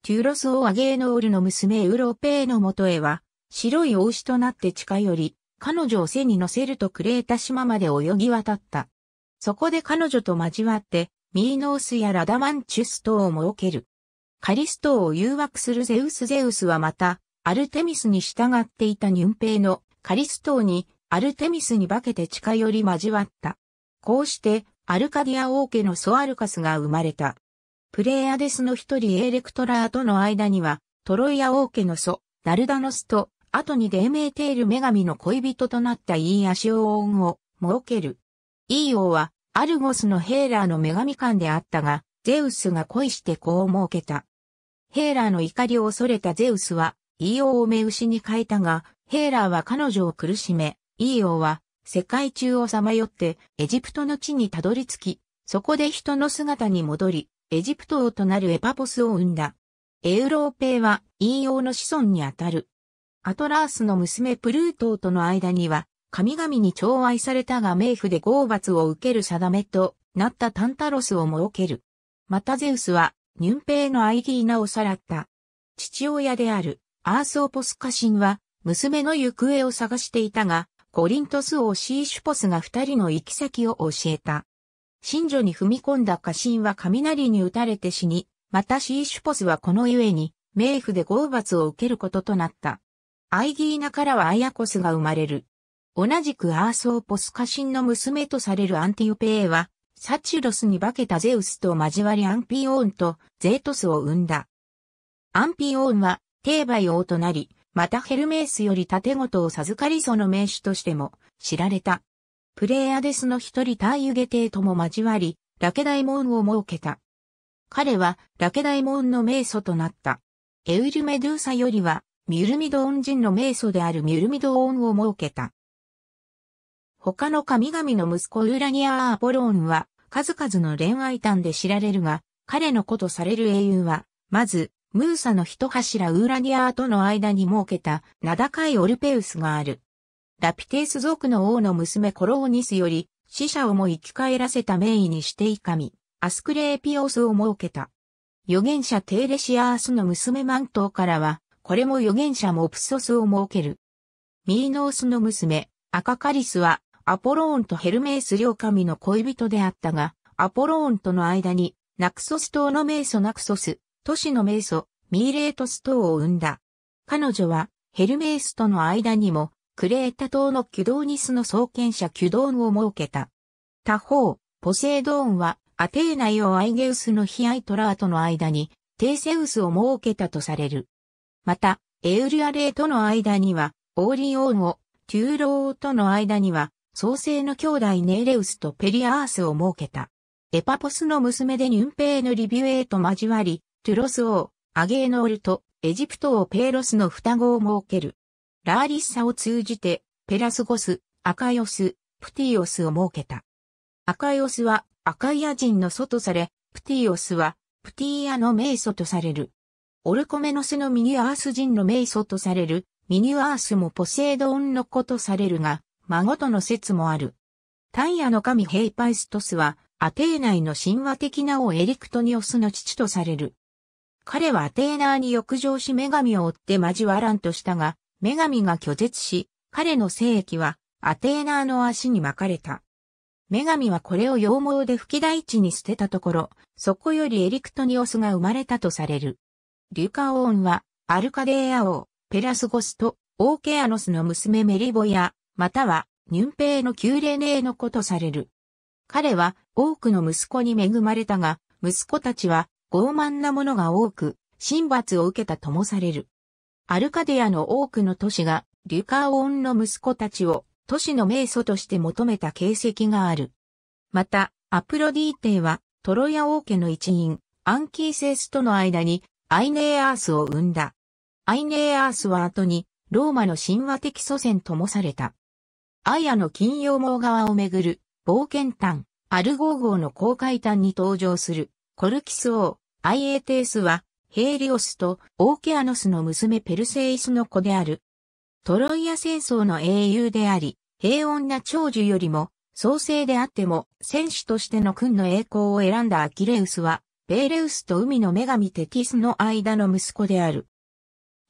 テューロス王アゲーノールの娘ウロペーのもとへは、白い大牛となって近寄り、彼女を背に乗せるとクレータ島まで泳ぎ渡った。そこで彼女と交わって、ミーノースやラダマンチュス島を設ける。カリス島を誘惑するゼウスゼウスはまた、アルテミスに従っていたニュンペイのカリス島に、アルテミスに化けて近寄り交わった。こうして、アルカディア王家のソアルカスが生まれた。プレイヤデスの一人エレクトラーとの間には、トロイア王家の祖、ダルダノスと、後にメ明テール女神の恋人となったイーアシオ王を設ける。イー王は、アルゴスのヘーラーの女神官であったが、ゼウスが恋して子を設けた。ヘーラーの怒りを恐れたゼウスは、イー王を目牛に変えたが、ヘーラーは彼女を苦しめ、イー王は世界中をさまよってエジプトの地にたどり着き、そこで人の姿に戻り、エジプト王となるエパポスを生んだ。エウローペイは、イーーの子孫にあたる。アトラースの娘プルートーとの間には、神々に寵愛されたが冥府で豪罰を受ける定めとなったタンタロスを設ける。またゼウスは、ニュンペイのアイディーナをさらった。父親である、アースオポスカシンは、娘の行方を探していたが、コリントス王シーシュポスが二人の行き先を教えた。神女に踏み込んだ家臣は雷に打たれて死に、またシーシュポスはこのゆえに、冥府で豪罰を受けることとなった。アイギーナからはアヤコスが生まれる。同じくアーソーポス家臣の娘とされるアンティオペエは、サチュロスに化けたゼウスと交わりアンピオーンとゼートスを生んだ。アンピオーンは、テーバイ王となり、またヘルメースより盾事を授かりその名手としても知られた。プレイヤーデスの一人ターユゲテとも交わり、ラケダイモンを設けた。彼はラケダイモンの名祖となった。エウルメドゥーサよりはミュルミドーン人の名祖であるミュルミドーンを設けた。他の神々の息子ウーラニア・アポローンは数々の恋愛譚で知られるが、彼の子とされる英雄は、まずムーサの一柱ウーラニアーとの間に設けた名高いオルペウスがある。ラピテース族の王の娘コローニスより死者をも生き返らせた名医にしていかみ、アスクレーピオスを設けた。預言者テーレシアースの娘マントーからは、これも預言者モプソスを設ける。ミーノースの娘、アカカリスは、アポローンとヘルメース両神の恋人であったが、アポローンとの間に、ナクソス島の名祖ナクソス、都市の名祖、ミーレートス島を生んだ。彼女は、ヘルメースとの間にも、クレータ島のキュドーニスの創建者キュドーンを設けた。他方、ポセイドーンは、アテーナイオアイゲウスのヒアイトラーとの間に、テイセウスを設けたとされる。また、エウリアレーとの間には、オーリオーンを、テューローとの間には、創世の兄弟ネーレウスとペリアースを設けた。エパポスの娘でニュンペイのリビュエーと交わり、トゥロス王、アゲーノールとエジプト王ペーロスの双子を設ける。ラーリッサを通じて、ペラスゴス、アカイオス、プティオスを設けた。アカイオスはアカイア人の祖とされ、プティオスはプティアの名祖とされる。オルコメノスのミニアース人の名祖とされる、ミニアースもポセイドオンの子とされるが、孫との説もある。タイヤの神ヘイパイストスは、アテー内の神話的な王エリクトニオスの父とされる。彼はアテーナーに欲情し女神を追って交わらんとしたが、女神が拒絶し、彼の精液はアテーナーの足に巻かれた。女神はこれを羊毛で吹き大地に捨てたところ、そこよりエリクトニオスが生まれたとされる。リュカオーンは、アルカデーア王、ペラスゴスと、オーケアノスの娘メリボヤ、または、ニュンペイの宮ネ霊の子とされる。彼は、多くの息子に恵まれたが、息子たちは、傲慢なものが多く、神罰を受けたともされる。アルカディアの多くの都市が、リュカオンの息子たちを、都市の名祖として求めた形跡がある。また、アプロディーテは、トロヤ王家の一員、アンキーセスとの間に、アイネーアースを生んだ。アイネーアースは後に、ローマの神話的祖先ともされた。アイアの金曜網側をめぐる、冒険譚、アルゴー号の公開譚に登場する、コルキス王、アイエーテースは、ヘイリオスとオーケアノスの娘ペルセイスの子である。トロイア戦争の英雄であり、平穏な長寿よりも、創生であっても、戦士としての君の栄光を選んだアキレウスは、ベーレウスと海の女神テティスの間の息子である。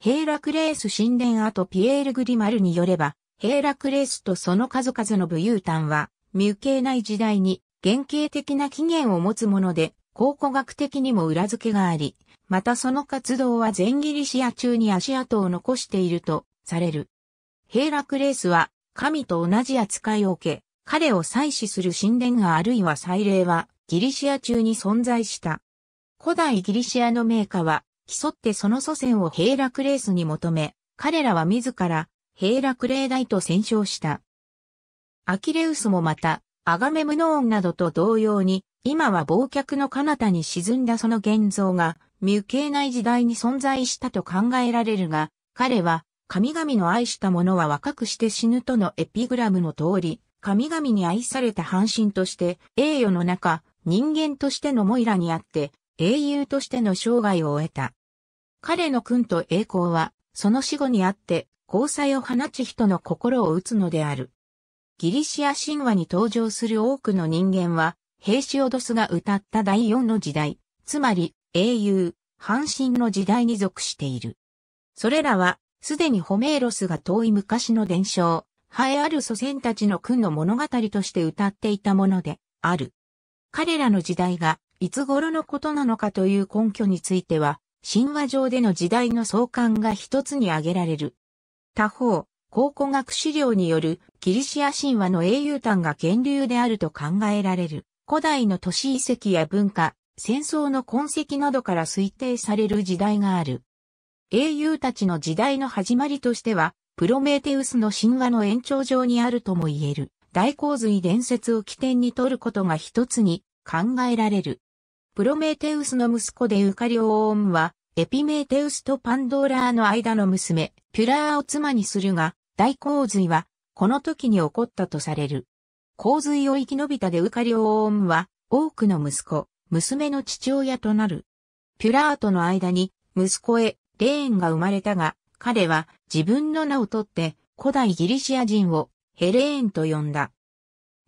ヘイラクレース神殿跡ピエール・グリマルによれば、ヘイラクレースとその数々の武勇譚は、受形ない時代に、原型的な起源を持つもので、考古学的にも裏付けがあり、またその活動は全ギリシア中に足跡を残しているとされる。ヘイラクレースは神と同じ扱いを受け、彼を祭祀する神殿があるいは祭礼はギリシア中に存在した。古代ギリシアの名家は競ってその祖先をヘイラクレースに求め、彼らは自らヘイラクレー大と戦勝した。アキレウスもまたアガメムノーンなどと同様に今は忘却の彼方に沈んだその現像が、無形ない時代に存在したと考えられるが、彼は、神々の愛した者は若くして死ぬとのエピグラムの通り、神々に愛された半身として、栄誉の中、人間としてのモイラにあって、英雄としての生涯を終えた。彼の君と栄光は、その死後にあって、交際を放ち人の心を打つのである。ギリシア神話に登場する多くの人間は、兵士オドスが歌った第4の時代、つまり英雄、半身の時代に属している。それらは、すでにホメーロスが遠い昔の伝承、栄えある祖先たちの君の物語として歌っていたもので、ある。彼らの時代が、いつ頃のことなのかという根拠については、神話上での時代の相関が一つに挙げられる。他方、考古学資料によるギリシア神話の英雄譚が源流であると考えられる。古代の都市遺跡や文化、戦争の痕跡などから推定される時代がある。英雄たちの時代の始まりとしては、プロメーテウスの神話の延長上にあるとも言える、大洪水伝説を起点に取ることが一つに考えられる。プロメーテウスの息子でウカリオオーンは、エピメーテウスとパンドーラーの間の娘、ピュラーを妻にするが、大洪水は、この時に起こったとされる。洪水を生き延びたデウカリオオンは、多くの息子、娘の父親となる。ピュラーとの間に、息子へ、レーンが生まれたが、彼は自分の名を取って、古代ギリシア人をヘレーンと呼んだ。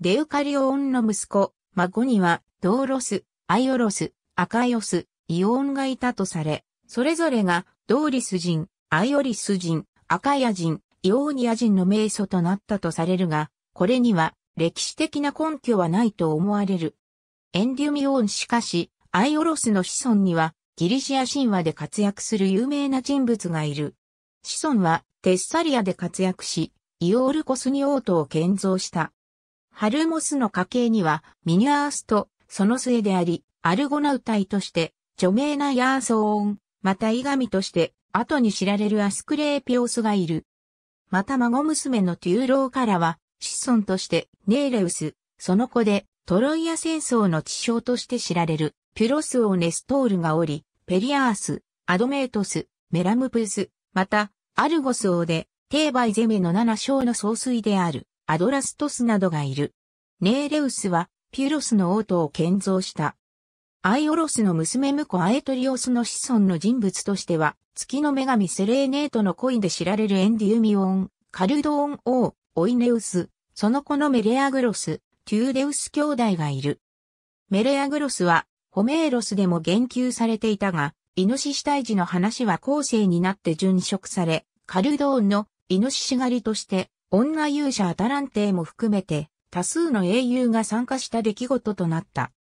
デウカリオオンの息子、孫には、ドーロス、アイオロス、アカイオス、イオンがいたとされ、それぞれが、ドーリス人、アイオリス人、アカイア人、イオーニア人の名祖となったとされるが、これには歴史的な根拠はないと思われる。エンデュミオンしかし、アイオロスの子孫には、ギリシア神話で活躍する有名な人物がいる。子孫は、テッサリアで活躍し、イオールコスニオートを建造した。ハルモスの家系には、ミニアースと、その末であり、アルゴナウタイとして、著名なヤーソーン、またイガミとして、後に知られるアスクレーピオスがいる。また孫娘のテューローからは、子孫としてネーレウス、その子でトロイア戦争の地匠として知られるピュロス王ネストールがおり、ペリアース、アドメートス、メラムプス、また、アルゴス王で、テーバイゼメの七章の総帥である、アドラストスなどがいる。ネーレウスは、ピュロスの王都を建造した。アイオロスの娘婿アエトリオスの子孫の人物としては、月の女神セレーネートの恋で知られるエンディウミオン、カルドオン王、オイネウス、その子のメレアグロス、テューデウス兄弟がいる。メレアグロスは、ホメーロスでも言及されていたが、イノシシ退治の話は後世になって殉職され、カルドーンのイノシシ狩りとして、女勇者アタランテーも含めて、多数の英雄が参加した出来事となった。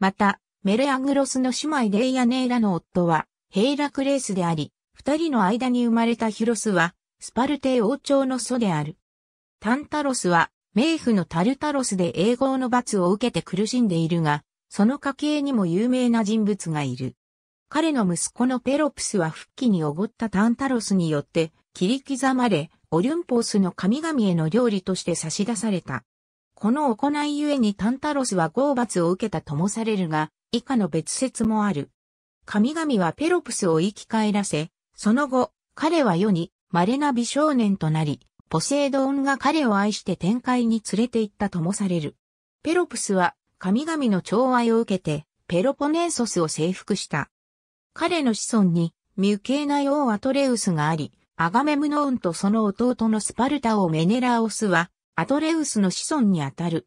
また、メレアグロスの姉妹レイアネーラの夫は、ヘイラクレースであり、二人の間に生まれたヒロスは、スパルテ王朝の祖である。タンタロスは、冥府のタルタロスで英語の罰を受けて苦しんでいるが、その家系にも有名な人物がいる。彼の息子のペロプスは復帰におごったタンタロスによって切り刻まれ、オリュンポースの神々への料理として差し出された。この行いゆえにタンタロスは豪罰を受けたともされるが、以下の別説もある。神々はペロプスを生き返らせ、その後、彼は世に稀な美少年となり、ポセイドンが彼を愛して天界に連れて行ったともされる。ペロプスは神々の寵愛を受けてペロポネーソスを征服した。彼の子孫にミュケーナ王アトレウスがあり、アガメムノーンとその弟のスパルタ王メネラオスはアトレウスの子孫にあたる。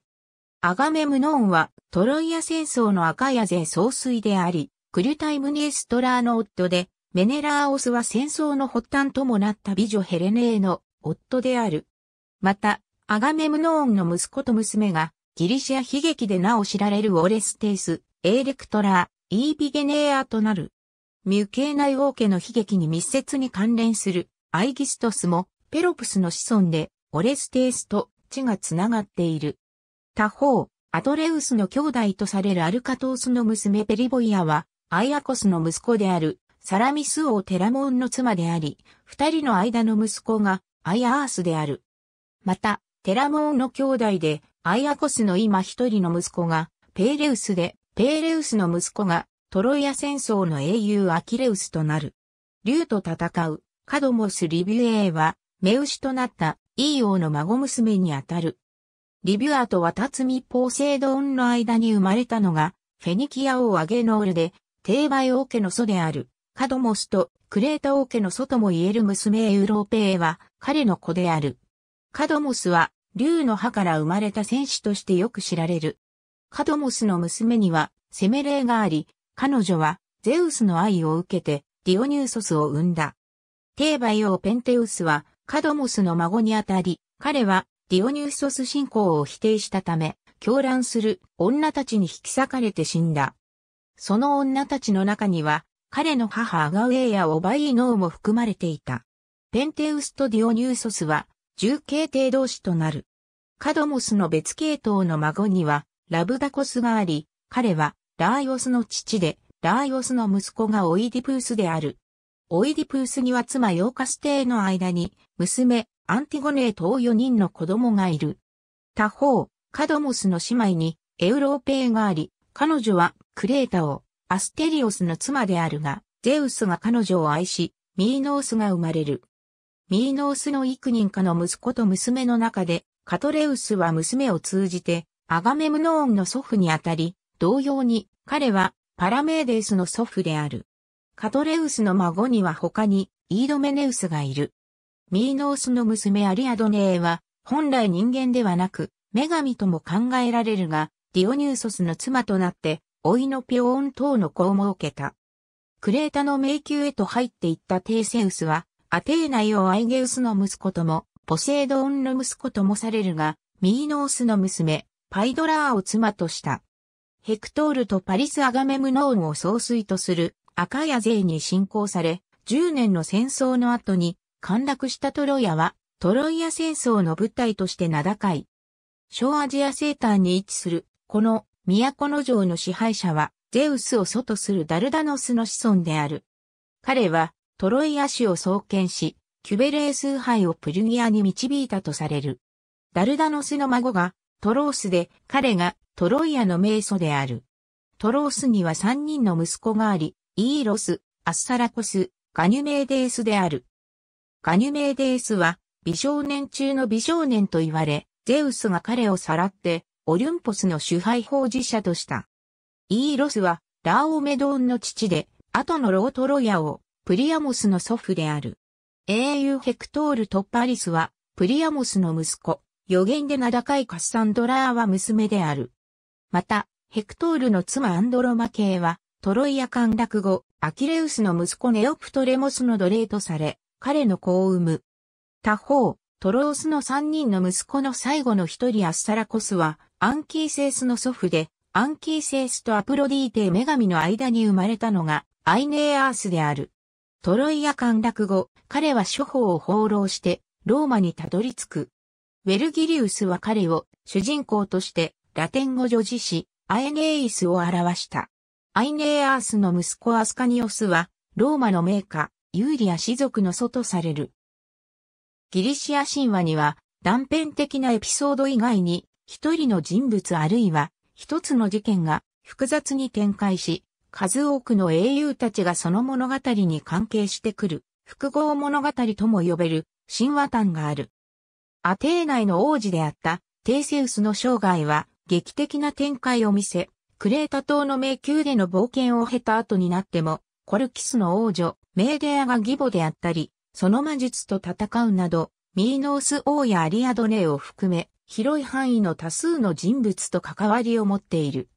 アガメムノーンはトロイア戦争の赤ヤ勢総帥であり、クリュタイムネーストラーの夫で、メネラーオスは戦争の発端ともなった美女ヘレネーの夫である。また、アガメムノーンの息子と娘が、ギリシア悲劇でなお知られるオレステイス、エーレクトラー、イービゲネアとなる。ミュケーナイ王家の悲劇に密接に関連するアイギストスもペロプスの子孫でオレステイスと血がつながっている。他方、アトレウスの兄弟とされるアルカトースの娘ペリボイアはアイアコスの息子であるサラミス王テラモンの妻であり、二人の間の息子がアイアースである。また、テラモーの兄弟で、アイアコスの今一人の息子が、ペーレウスで、ペーレウスの息子が、トロイア戦争の英雄アキレウスとなる。竜と戦う、カドモス・リビュエーは、目牛となったイーオーの孫娘にあたる。リビュアとワタツミ・ポーセイドンの間に生まれたのが、フェニキア王アゲノールで、テーバイ王家の祖である。カドモスとクレータ王家の外も言える娘エウローペーは彼の子である。カドモスは竜の歯から生まれた戦士としてよく知られる。カドモスの娘にはセメレーがあり、彼女はゼウスの愛を受けてディオニューソスを生んだ。テーバイ王ペンテウスはカドモスの孫にあたり、彼はディオニューソス信仰を否定したため、狂乱する女たちに引き裂かれて死んだ。その女たちの中には、彼の母アガウェイやオバイーノーも含まれていた。ペンテウスとディオニューソスは、重形帝同士となる。カドモスの別系統の孫には、ラブダコスがあり、彼は、ラーヨオスの父で、ラーヨオスの息子がオイディプースである。オイディプースには妻ヨーカステーの間に、娘、アンティゴネーと4人の子供がいる。他方、カドモスの姉妹に、エウローペーがあり、彼女は、クレータを、アステリオスの妻であるが、ゼウスが彼女を愛し、ミーノースが生まれる。ミーノースの幾人かの息子と娘の中で、カトレウスは娘を通じて、アガメムノーンの祖父にあたり、同様に彼はパラメーデウスの祖父である。カトレウスの孫には他にイードメネウスがいる。ミーノースの娘アリアドネーは本来人間ではなく女神とも考えられるが、ディオニューソスの妻となって老いのピオーン等の子を設けた。クレータの迷宮へと入っていったテイセウスは、アテーナイオアイゲウスの息子とも、ポセイドオンの息子ともされるが、ミーノースの娘、パイドラーを妻とした。ヘクトールとパリス・アガメムノーンを総帥とする赤ヤ勢に侵攻され、10年の戦争の後に陥落したトロイアは、トロイア戦争の舞台として名高い。小アジア生誕に位置する、この都城の支配者は、ゼウスを祖とするダルダノスの子孫である。彼は、トロイア氏を創建し、キュベレー崇拝をプルギアに導いたとされる。ダルダノスの孫が、トロースで、彼が、トロイアの名祖である。トロースには三人の息子があり、イーロス、アッサラコス、ガニュメーデースである。ガニュメーデースは、美少年中の美少年と言われ、ゼウスが彼をさらって、オリュンポスの主配法事者とした。イーロスは、ラーオメドーンの父で、後のロートロヤ王、プリアモスの祖父である。英雄ヘクトール・トッパリスは、プリアモスの息子、予言で名高いカッサンドラーは娘である。また、ヘクトールの妻アンドロマ系は、トロイア陥落後、アキレウスの息子ネオプトレモスの奴隷とされ、彼の子を産む。他方、トロオスの三人の息子の最後の一人アッサラコスは、アンキーセースの祖父で、アンキーセースとアプロディーテ女神の間に生まれたのが、アイネーアースである。トロイア陥落後、彼は諸法を放浪して、ローマにたどり着く。ウェルギリウスは彼を主人公として、ラテン語女子詩、アイネイスを表した。アイネーアースの息子アスカニオスは、ローマの名家、ユーリア氏族の祖とされる。ギリシア神話には、断片的なエピソード以外に、一人の人物あるいは一つの事件が複雑に展開し、数多くの英雄たちがその物語に関係してくる複合物語とも呼べる神話譚がある。アテーナイの王子であったテイセウスの生涯は劇的な展開を見せ、クレータ島の迷宮での冒険を経た後になっても、コルキスの王女、メーデアが義母であったり、その魔術と戦うなど、ミーノース王やアリアドネを含め、広い範囲の多数の人物と関わりを持っている。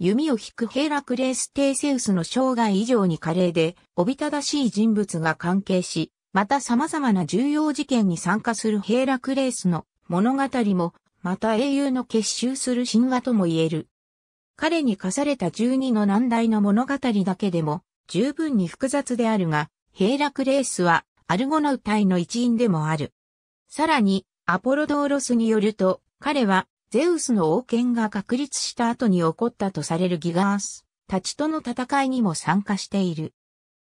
弓を引くヘラクレース・テイセウスの生涯以上に華麗で、おびただしい人物が関係し、また様々な重要事件に参加するヘラクレースの物語も、また英雄の結集する神話とも言える。彼に課された12の難題の物語だけでも、十分に複雑であるが、ヘイラクレースはアルゴナウ隊の一員でもある。さらに、アポロドーロスによると、彼は、ゼウスの王権が確立した後に起こったとされるギガース、たちとの戦いにも参加している。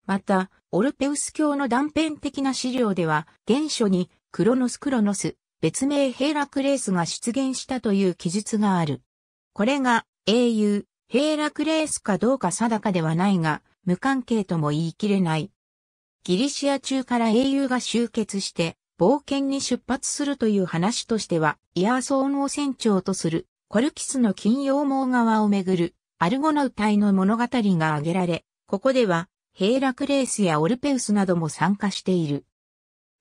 また、オルペウス教の断片的な資料では、原書に、クロノスクロノス、別名ヘーラクレースが出現したという記述がある。これが、英雄、ヘーラクレースかどうか定かではないが、無関係とも言い切れない。ギリシア中から英雄が集結して、冒険に出発するという話としては、イヤー総能船長とする、コルキスの金羊毛側をめぐる、アルゴナウ隊の物語が挙げられ、ここでは、ヘイラクレースやオルペウスなども参加している。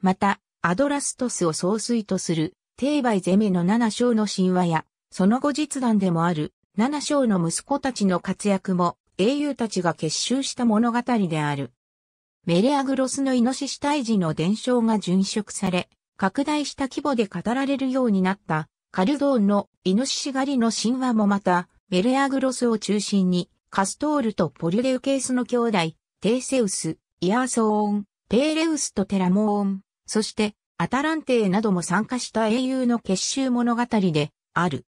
また、アドラストスを総帥とする、テイバイゼメの七章の神話や、その後実談でもある、七章の息子たちの活躍も、英雄たちが結集した物語である。メレアグロスのイノシシ退治の伝承が殉職され、拡大した規模で語られるようになったカルドーンのイノシシ狩りの神話もまた、メレアグロスを中心に、カストールとポリュデウケースの兄弟、テイセウス、イアーソーン、ペーレウスとテラモーン、そしてアタランテーなども参加した英雄の結集物語である。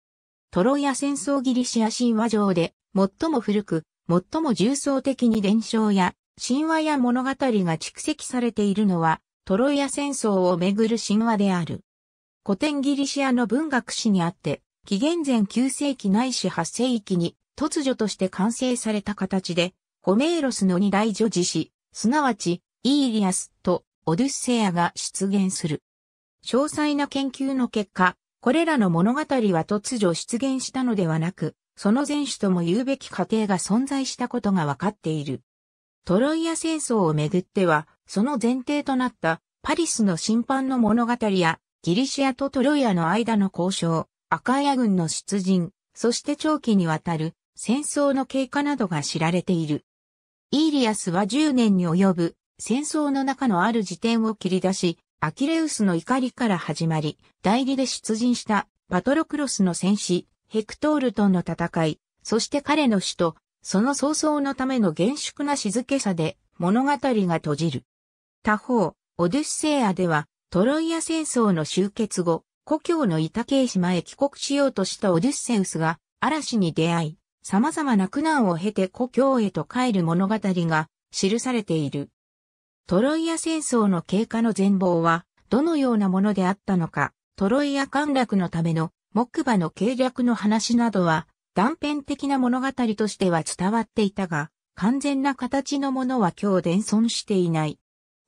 トロイア戦争ギリシア神話上で最も古く、最も重層的に伝承や神話や物語が蓄積されているのは、トロイア戦争をめぐる神話である。古典ギリシアの文学史にあって、紀元前9世紀ないし8世紀に突如として完成された形で、ホメーロスの二大女子史、すなわち、イーリアスとオデュッセアが出現する。詳細な研究の結果、これらの物語は突如出現したのではなく、その前種とも言うべき過程が存在したことがわかっている。トロイア戦争をめぐっては、その前提となったパリスの審判の物語や、ギリシアとトロイアの間の交渉、ア赤ヤ軍の出陣、そして長期にわたる戦争の経過などが知られている。イーリアスは10年に及ぶ戦争の中のある時点を切り出し、アキレウスの怒りから始まり、代理で出陣したパトロクロスの戦士、ヘクトールとの戦い、そして彼の死とその早々のための厳粛な静けさで物語が閉じる。他方、オデュッセイアでは、トロイア戦争の終結後、故郷のイタケイ島へ帰国しようとしたオデュッセウスが嵐に出会い、様々な苦難を経て故郷へと帰る物語が記されている。トロイア戦争の経過の全貌は、どのようなものであったのか、トロイア陥落のための木馬の計略の話などは断片的な物語としては伝わっていたが、完全な形のものは今日伝存していない。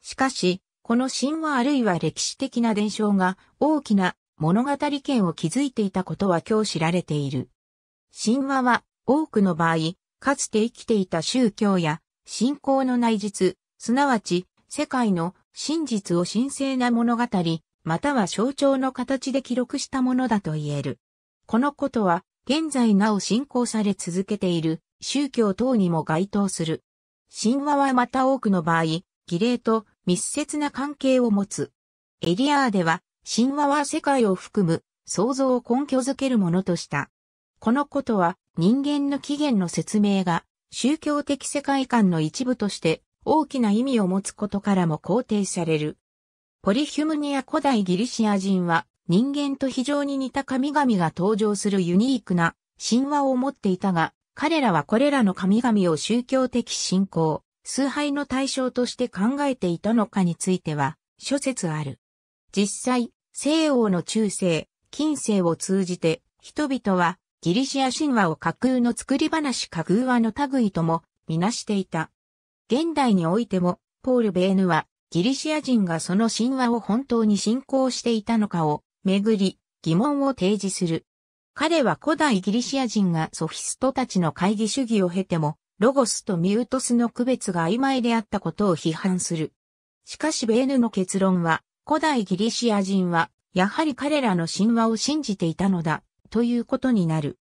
しかし、この神話あるいは歴史的な伝承が大きな物語圏を築いていたことは今日知られている。神話は多くの場合、かつて生きていた宗教や信仰の内実、すなわち世界の真実を神聖な物語、または象徴の形で記録したものだと言える。このことは現在なお信仰され続けている宗教等にも該当する。神話はまた多くの場合、儀礼と密接な関係を持つ。エリアーでは、神話は世界を含む想像を根拠づけるものとした。このことは人間の起源の説明が宗教的世界観の一部として大きな意味を持つことからも肯定される。ポリヒュムニア古代ギリシア人は人間と非常に似た神々が登場するユニークな神話を持っていたが、彼らはこれらの神々を宗教的信仰、崇拝の対象として考えていたのかについては、諸説ある。実際、西欧の中世、近世を通じて、人々はギリシア神話を架空の作り話架空話の類ともみなしていた。現代においても、ポール・ベーヌはギリシア人がその神話を本当に信仰していたのかをめぐり、疑問を提示する。彼は古代ギリシア人がソフィストたちの会議主義を経ても、ロゴスとミュートスの区別が曖昧であったことを批判する。しかしベーヌの結論は、古代ギリシア人は、やはり彼らの神話を信じていたのだ、ということになる。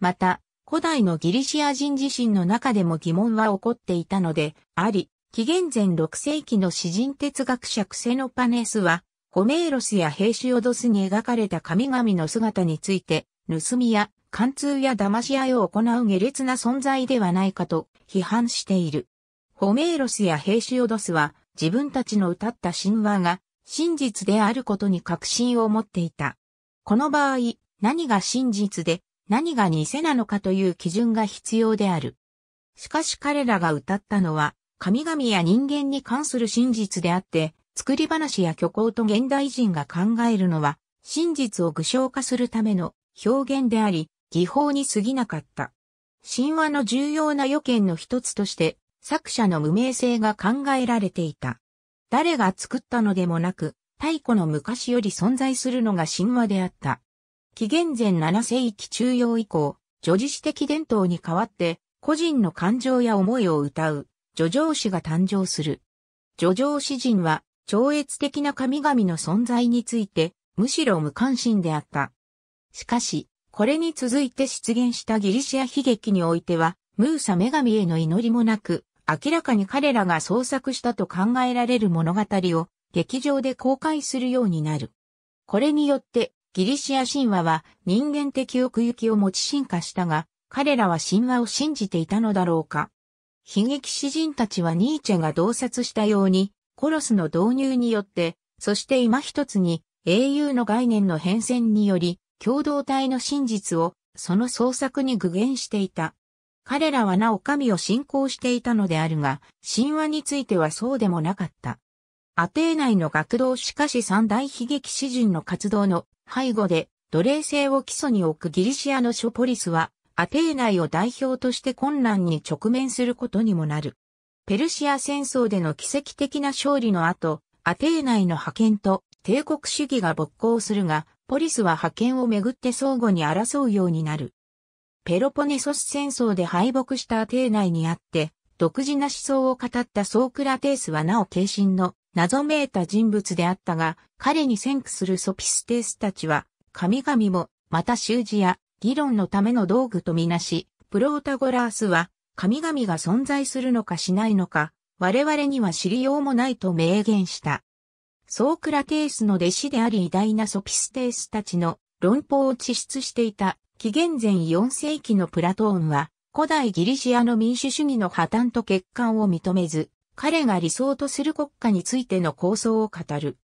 また、古代のギリシア人自身の中でも疑問は起こっていたので、あり、紀元前6世紀の詩人哲学者クセノパネスは、ホメーロスやヘイシオドスに描かれた神々の姿について、盗みや貫通や騙し合いを行う下劣な存在ではないかと批判している。ホメーロスやヘイシオドスは自分たちの歌った神話が真実であることに確信を持っていた。この場合、何が真実で何が偽なのかという基準が必要である。しかし彼らが歌ったのは神々や人間に関する真実であって、作り話や虚構と現代人が考えるのは、真実を具象化するための表現であり、技法に過ぎなかった。神話の重要な予見の一つとして、作者の無名性が考えられていた。誰が作ったのでもなく、太古の昔より存在するのが神話であった。紀元前7世紀中央以降、女児史的伝統に代わって、個人の感情や思いを歌う、叙情詩が誕生する。叙情詩人は、超越的な神々の存在について、むしろ無関心であった。しかし、これに続いて出現したギリシア悲劇においては、ムーサ女神への祈りもなく、明らかに彼らが創作したと考えられる物語を劇場で公開するようになる。これによってギリシア神話は人間的奥行きを持ち進化したが、彼らは神話を信じていたのだろうか。悲劇詩人たちはニーチェが洞察したように、コロスの導入によって、そして今一つに、英雄の概念の変遷により、共同体の真実を、その創作に具現していた。彼らはなお神を信仰していたのであるが、神話についてはそうでもなかった。アテー内の学童しかし三大悲劇詩人の活動の背後で、奴隷制を基礎に置くギリシアのショポリスは、アテー内を代表として困難に直面することにもなる。ペルシア戦争での奇跡的な勝利の後、アテーナの派遣と帝国主義が勃興するが、ポリスは派遣をめぐって相互に争うようになる。ペロポネソス戦争で敗北したアテーナにあって、独自な思想を語ったソークラテースはなお軽心の謎めいた人物であったが、彼に先駆するソピステースたちは、神々も、また習字や議論のための道具とみなし、プロータゴラースは神々が存在するのかしないのか、我々には知りようもないと明言した。ソークラテースの弟子であり偉大なソピステースたちの論法を地出していた紀元前4世紀のプラトーンは古代ギリシアの民主主義の破綻と欠陥を認めず、彼が理想とする国家についての構想を語る。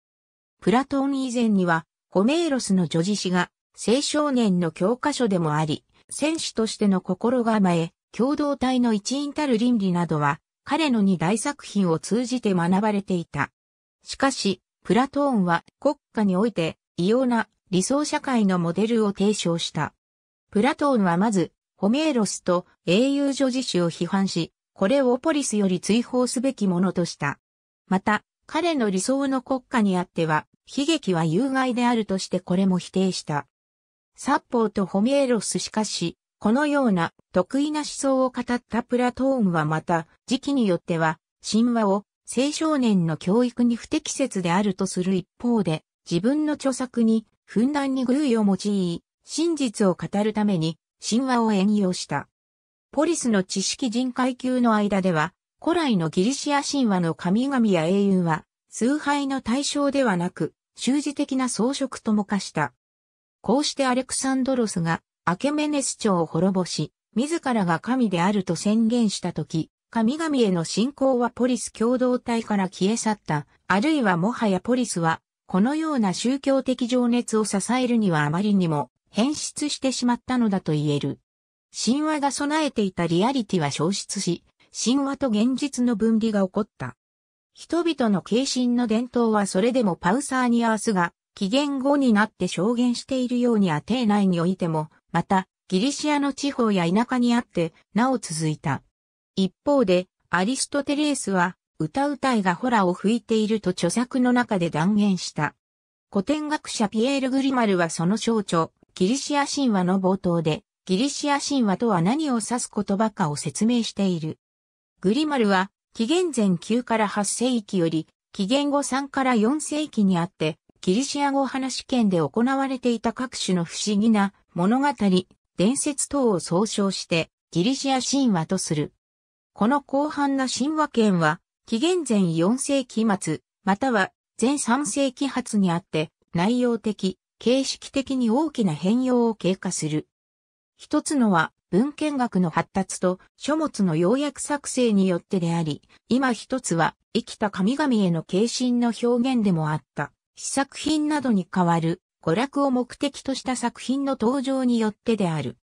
プラトーン以前には、ホメーロスの叙事詩が青少年の教科書でもあり、戦士としての心構え、共同体の一員たる倫理などは、彼の二大作品を通じて学ばれていた。しかし、プラトーンは国家において異様な理想社会のモデルを提唱した。プラトーンはまず、ホメーロスと英雄女子史を批判し、これをポリスより追放すべきものとした。また、彼の理想の国家にあっては、悲劇は有害であるとしてこれも否定した。サッポーとホメーロスしかし、このような得意な思想を語ったプラトーンはまた、時期によっては、神話を青少年の教育に不適切であるとする一方で、自分の著作に、ふんだんに偶意を用い、真実を語るために、神話を援用した。ポリスの知識人階級の間では、古来のギリシア神話の神々や英雄は、崇拝の対象ではなく、修辞的な装飾とも化した。こうしてアレクサンドロスがアケメネス朝を滅ぼし、自らが神であると宣言したとき、神々への信仰はポリス共同体から消え去った、あるいはもはやポリスは、このような宗教的情熱を支えるにはあまりにも変質してしまったのだと言える。神話が備えていたリアリティは消失し、神話と現実の分離が起こった。人々の軽神の伝統はそれでもパウサーニアースが紀元後になって証言しているようにアテー内においてもまた、ギリシアの地方や田舎にあって、なお続いた。一方で、アリストテレースは、歌うたいがホラを吹いていると著作の中で断言した。古典学者ピエール・グリマルはその象徴、ギリシア神話の冒頭で、ギリシア神話とは何を指す言葉かを説明している。グリマルは、紀元前9から8世紀より、紀元後3から4世紀にあって、ギリシア語話試験で行われていた各種の不思議な物語、伝説等を総称してギリシア神話とする。この広範な神話圏は、紀元前4世紀末、または前3世紀初にあって、内容的、形式的に大きな変容を経過する。一つのは、文献学の発達と書物の要約作成によってであり、今一つは生きた神々への献身の表現でもあった、試作品などに変わる娯楽を目的とした作品の登場によってである。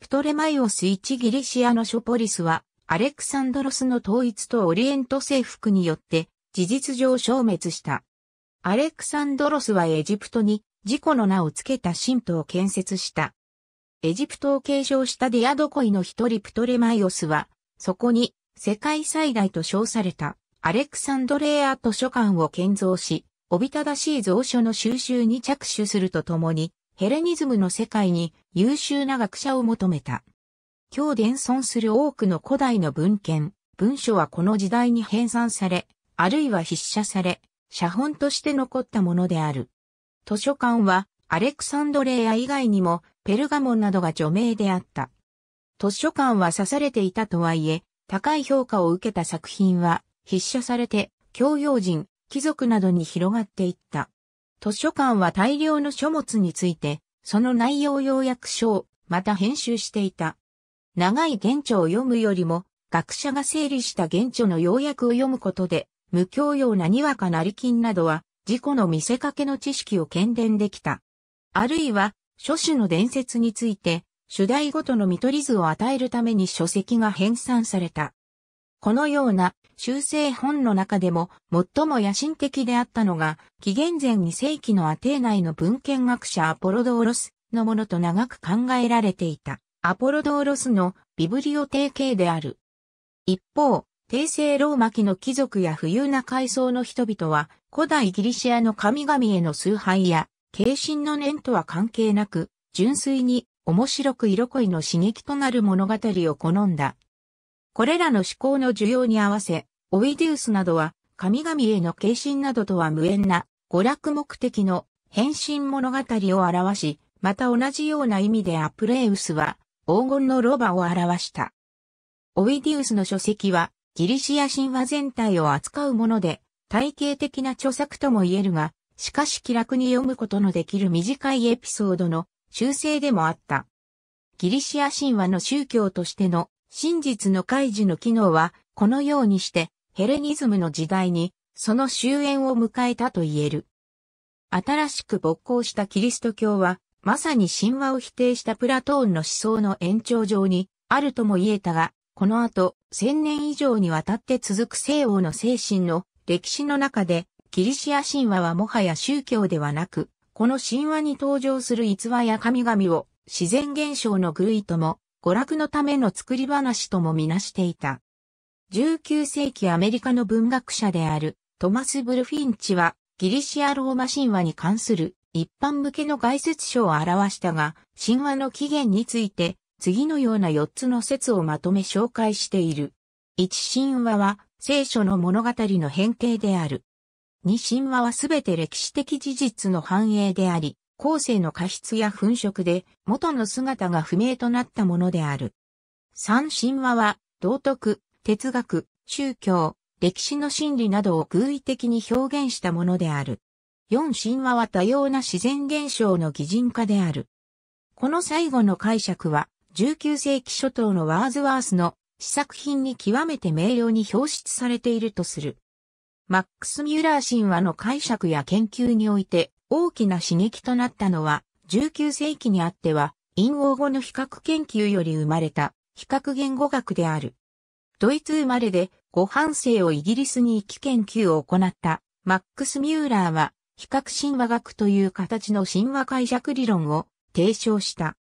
プトレマイオス1ギリシアのショポリスは、アレクサンドロスの統一とオリエント征服によって、事実上消滅した。アレクサンドロスはエジプトに、自己の名を付けた神徒を建設した。エジプトを継承したディアドコイの一人プトレマイオスは、そこに世界最大と称されたアレクサンドレア図書館を建造し、おびただしい蔵書の収集に着手するとともに、ヘレニズムの世界に優秀な学者を求めた。今日現存する多くの古代の文献、文書はこの時代に編纂され、あるいは筆写され、写本として残ったものである。図書館は、アレクサンドレア以外にも、ペルガモンなどが著名であった。図書館は刺されていたとはいえ、高い評価を受けた作品は、筆写されて、教養人、貴族などに広がっていった。図書館は大量の書物について、その内容要約書をまた編集していた。長い原著を読むよりも、学者が整理した原著の要約を読むことで、無教養なにわかなり金などは、事故の見せかけの知識を検伝できた。あるいは、諸種の伝説について、主題ごとの見取り図を与えるために書籍が編纂された。このような修正本の中でも最も野心的であったのが、紀元前2世紀のアテー内の文献学者アポロドーロスのものと長く考えられていた、アポロドーロスのビブリオ定型である。一方、帝政ローマ期の貴族や富裕な階層の人々は、古代ギリシアの神々への崇拝や、軽心の念とは関係なく、純粋に面白く色恋の刺激となる物語を好んだこれらの思考の需要に合わせ、オイデュースなどは、神々への献身などとは無縁な、娯楽目的の変身物語を表し、また同じような意味でアプレウスは、黄金のロバを表した。オイディウスの書籍は、ギリシア神話全体を扱うもので、体系的な著作とも言えるが、しかし気楽に読むことのできる短いエピソードの修正でもあった。ギリシア神話の宗教としての真実の開示の機能は、このようにして、ヘレニズムの時代に、その終焉を迎えたと言える。新しく勃興したキリスト教は、まさに神話を否定したプラトーンの思想の延長上に、あるとも言えたが、この後、千年以上にわたって続く西欧の精神の歴史の中で、キリシア神話はもはや宗教ではなく、この神話に登場する逸話や神々を自然現象の類とも娯楽のための作り話ともみなしていた。19世紀アメリカの文学者であるトマス・ブルフィンチはギリシアローマ神話に関する一般向けの概説書を表したが、神話の起源について次のような4つの説をまとめ紹介している。1神話は聖書の物語の変形である。2神話はすべて歴史的事実の反映であり、後世の過失や粉飾で元の姿が不明となったものである。三神話は道徳、哲学、宗教、歴史の真理などを偶意的に表現したものである。四神話は多様な自然現象の擬人化である。この最後の解釈は、19世紀初頭のワーズワースの試作品に極めて明瞭に表出されているとする。マックス・ミュラー神話の解釈や研究において、大きな刺激となったのは、19世紀にあっては、陰謀語の比較研究より生まれた、比較言語学である。ドイツ生まれで、ご半生をイギリスに行き研究を行った、マックス・ミューラーは、比較神話学という形の神話解釈理論を提唱した。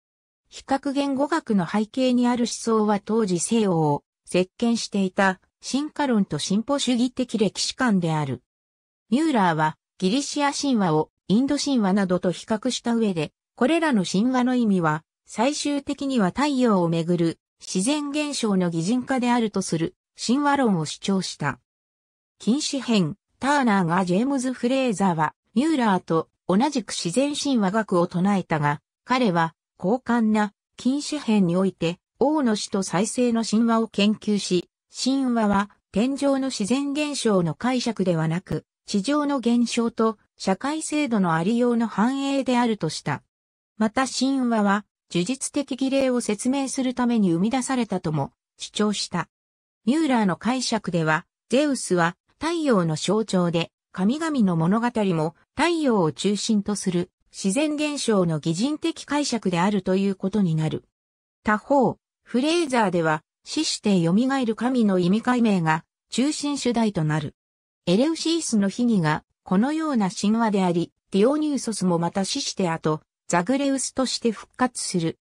比較言語学の背景にある思想は当時西欧を席巻していた進化論と進歩主義的歴史観である。ミューラーはギリシア神話をインド神話などと比較した上で、これらの神話の意味は、最終的には太陽をめぐる自然現象の擬人化であるとする神話論を主張した。禁止編、ターナーがジェームズ・フレーザーは、ミューラーと同じく自然神話学を唱えたが、彼は、高換な禁止編において、王の死と再生の神話を研究し、神話は天上の自然現象の解釈ではなく、地上の現象と社会制度のありようの反映であるとした。また神話は、呪術的儀礼を説明するために生み出されたとも主張した。ミューラーの解釈では、ゼウスは太陽の象徴で、神々の物語も太陽を中心とする自然現象の擬人的解釈であるということになる。他方、フレーザーでは死して蘇る神の意味解明が中心主題となる。エレウシースの秘義がこのような神話であり、ディオニューソスもまた死して後、ザグレウスとして復活する。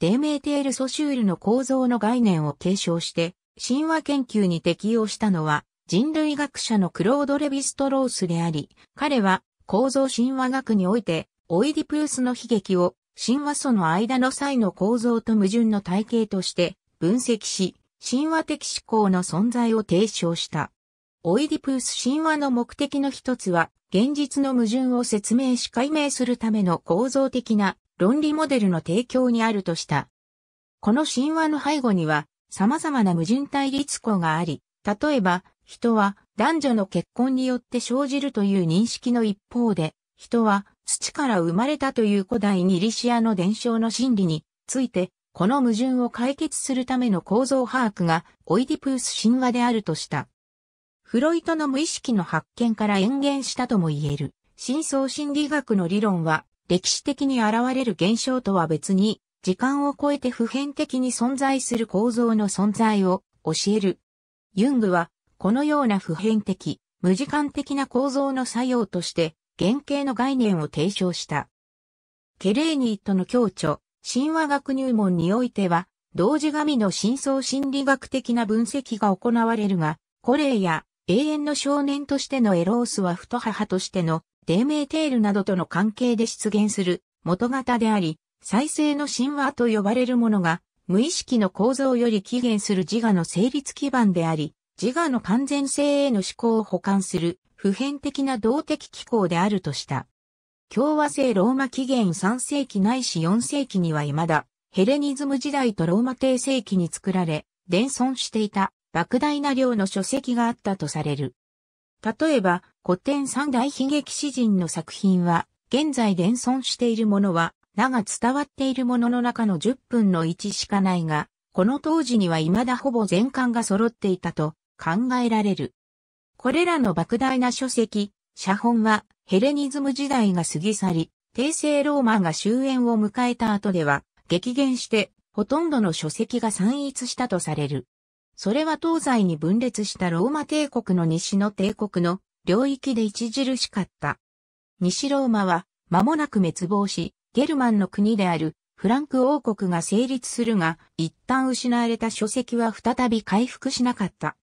デメーテール・ソシュールの構造の概念を継承して、神話研究に適用したのは、人類学者のクロード・レヴィストロースであり、彼は構造神話学において、オイディプースの悲劇を神話祖の間の際の構造と矛盾の体系として分析し、神話的思考の存在を提唱した。オイディプース神話の目的の一つは、現実の矛盾を説明し解明するための構造的な論理モデルの提供にあるとした。この神話の背後には、様々な矛盾対立項があり、例えば、人は男女の結婚によって生じるという認識の一方で、人は土から生まれたという古代ギリシアの伝承の真理について、この矛盾を解決するための構造把握がオイディプース神話であるとした。フロイトの無意識の発見から演言したとも言える。深層心理学の理論は、歴史的に現れる現象とは別に、時間を超えて普遍的に存在する構造の存在を教える。ユングは、このような普遍的、無時間的な構造の作用として、原型の概念を提唱した。ケレーニットの教著、神話学入門においては、同時神の深層心理学的な分析が行われるが、コレや永遠の少年としてのエロースは太母としてのデーメーテールなどとの関係で出現する元型であり、再生の神話と呼ばれるものが無意識の構造より起源する自我の成立基盤であり、自我の完全性への思考を補完する普遍的な動的機構であるとした。共和制ローマ起源3世紀ないし4世紀には未だ、ヘレニズム時代とローマ帝世紀に作られ、伝存していた莫大な量の書籍があったとされる。例えば、古典三大悲劇詩人の作品は、現在伝存しているものは、名が伝わっているものの中の10分の1しかないが、この当時には未だほぼ全巻が揃っていたと考えられる。これらの莫大な書籍、写本はヘレニズム時代が過ぎ去り、帝政ローマが終焉を迎えた後では激減してほとんどの書籍が散逸したとされる。それは東西に分裂したローマ帝国の西の帝国の領域で著しかった。西ローマは間もなく滅亡し、ゲルマンの国であるフランク王国が成立するが、一旦失われた書籍は再び回復しなかった。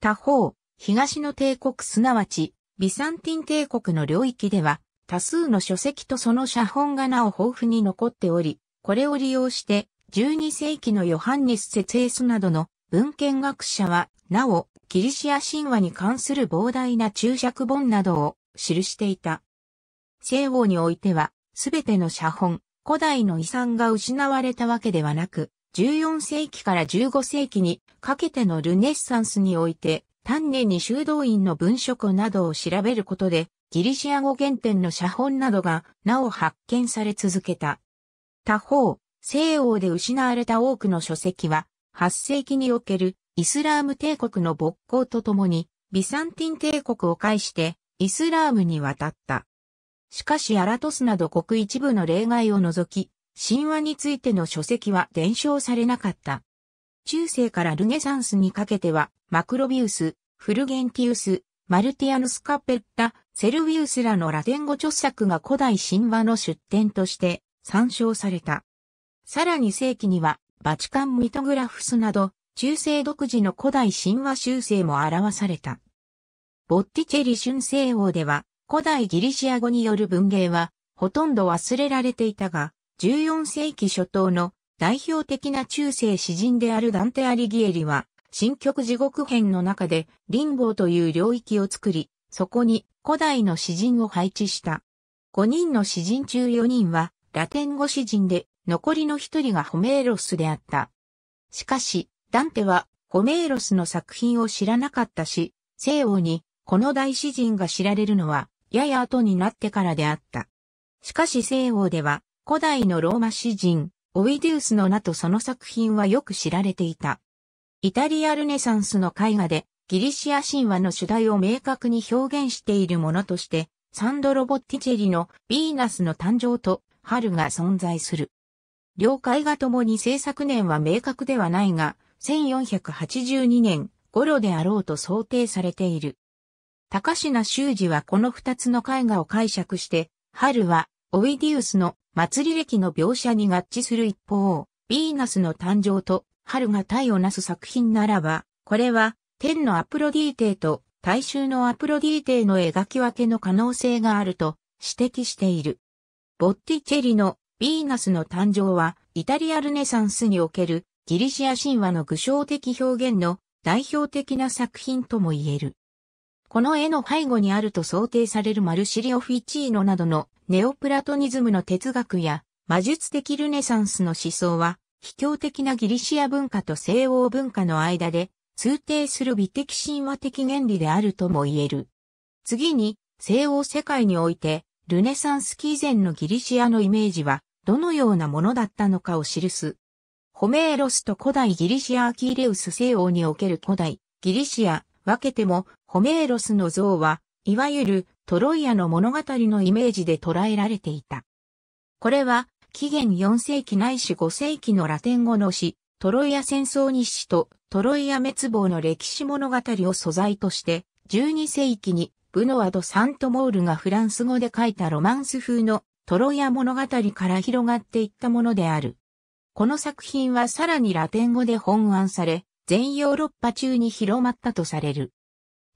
他方、東の帝国すなわち、ビサンティン帝国の領域では、多数の書籍とその写本がなお豊富に残っており、これを利用して、12世紀のヨハンネス・セツエスなどの文献学者は、なお、ギリシア神話に関する膨大な注釈本などを記していた。西欧においては、すべての写本、古代の遺産が失われたわけではなく、14世紀から15世紀にかけてのルネッサンスにおいて、丹念に修道院の文書庫などを調べることで、ギリシア語原点の写本などがなお発見され続けた。他方、西欧で失われた多くの書籍は、8世紀におけるイスラーム帝国の勃興とともに、ビサンティン帝国を介してイスラームに渡った。しかしアラトスなど国一部の例外を除き、神話についての書籍は伝承されなかった。中世からルネサンスにかけては、マクロビウス、フルゲンティウス、マルティアヌスカペッタ、セルビウスらのラテン語著作が古代神話の出典として参照された。さらに世紀にはバチカンミトグラフスなど、中世独自の古代神話修正も表された。ボッティチェリ春世王では、古代ギリシア語による文芸は、ほとんど忘れられていたが、14世紀初頭の代表的な中世詩人であるダンテ・アリギエリは、新曲地獄編の中で、リ林ーという領域を作り、そこに古代の詩人を配置した。5人の詩人中4人は、ラテン語詩人で、残りの一人がホメーロスであった。しかし、ダンテはホメーロスの作品を知らなかったし、西欧にこの大詩人が知られるのはやや後になってからであった。しかし西欧では古代のローマ詩人、オイデュースの名とその作品はよく知られていた。イタリアルネサンスの絵画でギリシア神話の主題を明確に表現しているものとして、サンドロ・ボティチェリのヴィーナスの誕生と春が存在する。両絵画ともに制作年は明確ではないが、1482年頃であろうと想定されている。高階修司はこの二つの絵画を解釈して、春はオイディウスの祭り歴の描写に合致する一方、ヴィーナスの誕生と春が体をなす作品ならば、これは天のアプロディーテと大衆のアプロディーテの描き分けの可能性があると指摘している。ボッティチェリのヴィーナスの誕生は、イタリアルネサンスにおけるギリシア神話の具象的表現の代表的な作品とも言える。この絵の背後にあると想定されるマルシリオ・フィチーノなどのネオプラトニズムの哲学や魔術的ルネサンスの思想は、秘境的なギリシア文化と西欧文化の間で通底する美的神話的原理であるとも言える。次に、西欧世界において、ルネサンス期以前のギリシアのイメージは、どのようなものだったのかを記す。ホメーロスと古代ギリシアアキーレウス西欧における古代ギリシア分けてもホメーロスの像は、いわゆるトロイアの物語のイメージで捉えられていた。これは、紀元4世紀ないし5世紀のラテン語の詩、トロイア戦争日誌とトロイア滅亡の歴史物語を素材として、12世紀にブノワド・サントモールがフランス語で書いたロマンス風のトロイア物語から広がっていったものである。この作品はさらにラテン語で本案され、全ヨーロッパ中に広まったとされる。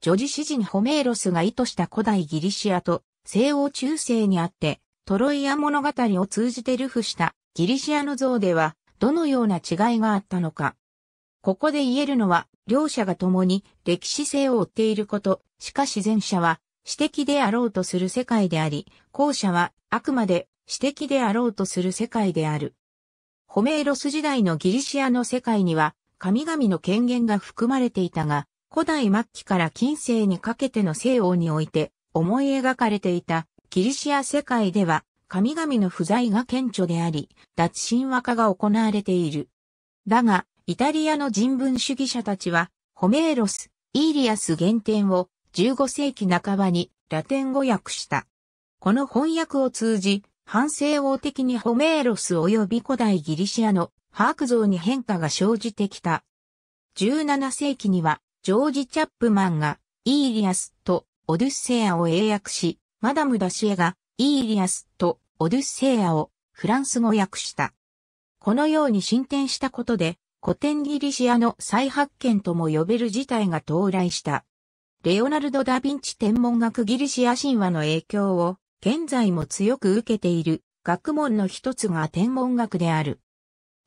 女児詩人ホメーロスが意図した古代ギリシアと西欧中世にあって、トロイア物語を通じて流布したギリシアの像では、どのような違いがあったのか。ここで言えるのは、両者が共に歴史性を追っていること、しかし前者は、私的であろうとする世界であり、後者はあくまで私的であろうとする世界である。ホメーロス時代のギリシアの世界には神々の権限が含まれていたが、古代末期から近世にかけての西欧において思い描かれていたギリシア世界では神々の不在が顕著であり、脱神話化が行われている。だが、イタリアの人文主義者たちは、ホメーロス、イーリアス原点を15世紀半ばにラテン語訳した。この翻訳を通じ、反省王的にホメーロス及び古代ギリシアの把握像に変化が生じてきた。17世紀には、ジョージ・チャップマンが、イーリアスとオデュッセアを英訳し、マダム・ダシエが、イーリアスとオデュッセアをフランス語訳した。このように進展したことで、古典ギリシアの再発見とも呼べる事態が到来した。レオナルド・ダ・ヴィンチ天文学ギリシア神話の影響を現在も強く受けている学問の一つが天文学である。